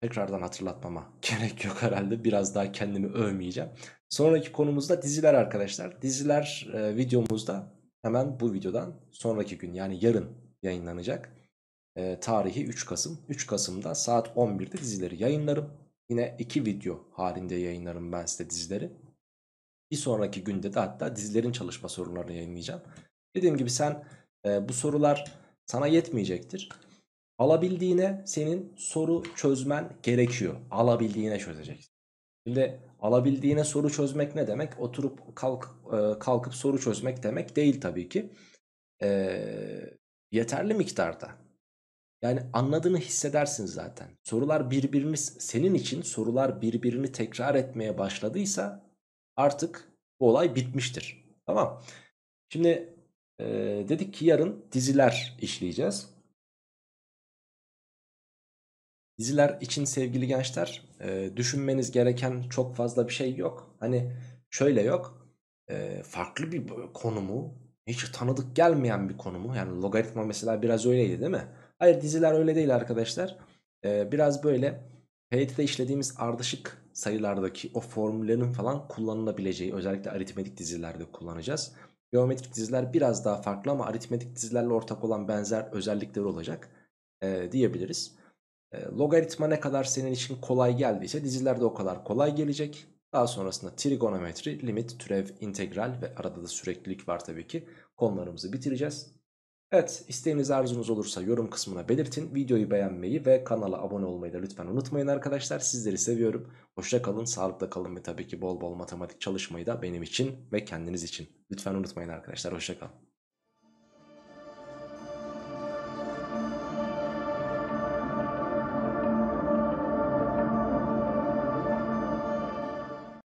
tekrardan hatırlatmama gerek yok herhalde. Biraz daha kendimi övmeyeceğim. Sonraki konumuzda diziler arkadaşlar. Diziler e, videomuzda hemen bu videodan sonraki gün yani yarın yayınlanacak e, tarihi 3 Kasım. 3 Kasım'da saat 11'de dizileri yayınlarım. Yine iki video halinde yayınlarım ben size dizileri. Bir sonraki günde de hatta dizilerin çalışma sorularını yayınlayacağım. Dediğim gibi sen e, bu sorular sana yetmeyecektir. Alabildiğine senin soru çözmen gerekiyor. Alabildiğine çözeceksin. Şimdi alabildiğine soru çözmek ne demek? Oturup kalk, e, kalkıp soru çözmek demek değil tabii ki. E, yeterli miktarda yani anladığını hissedersin zaten. Sorular birbirini senin için sorular birbirini tekrar etmeye başladıysa artık bu olay bitmiştir. Tamam. Şimdi e, dedik ki yarın diziler işleyeceğiz. Diziler için sevgili gençler e, düşünmeniz gereken çok fazla bir şey yok. Hani şöyle yok. E, farklı bir konumu hiç tanıdık gelmeyen bir konumu yani logaritma mesela biraz öyleydi değil mi? Hayır diziler öyle değil arkadaşlar. Ee, biraz böyle PYT'de işlediğimiz ardışık sayılardaki o formüllerin falan kullanılabileceği özellikle aritmetik dizilerde kullanacağız. Geometrik diziler biraz daha farklı ama aritmetik dizilerle ortak olan benzer özellikleri olacak e, diyebiliriz. E, logaritma ne kadar senin için kolay geldiyse diziler de o kadar kolay gelecek. Daha sonrasında trigonometri, limit, türev, integral ve arada da süreklilik var tabii ki konularımızı bitireceğiz. Evet isteğiniz arzunuz olursa yorum kısmına belirtin. Videoyu beğenmeyi ve kanala abone olmayı da lütfen unutmayın arkadaşlar. Sizleri seviyorum. Hoşçakalın, kalın, sağlıkla kalın ve tabii ki bol bol matematik çalışmayı da benim için ve kendiniz için. Lütfen unutmayın arkadaşlar. Hoşçakalın.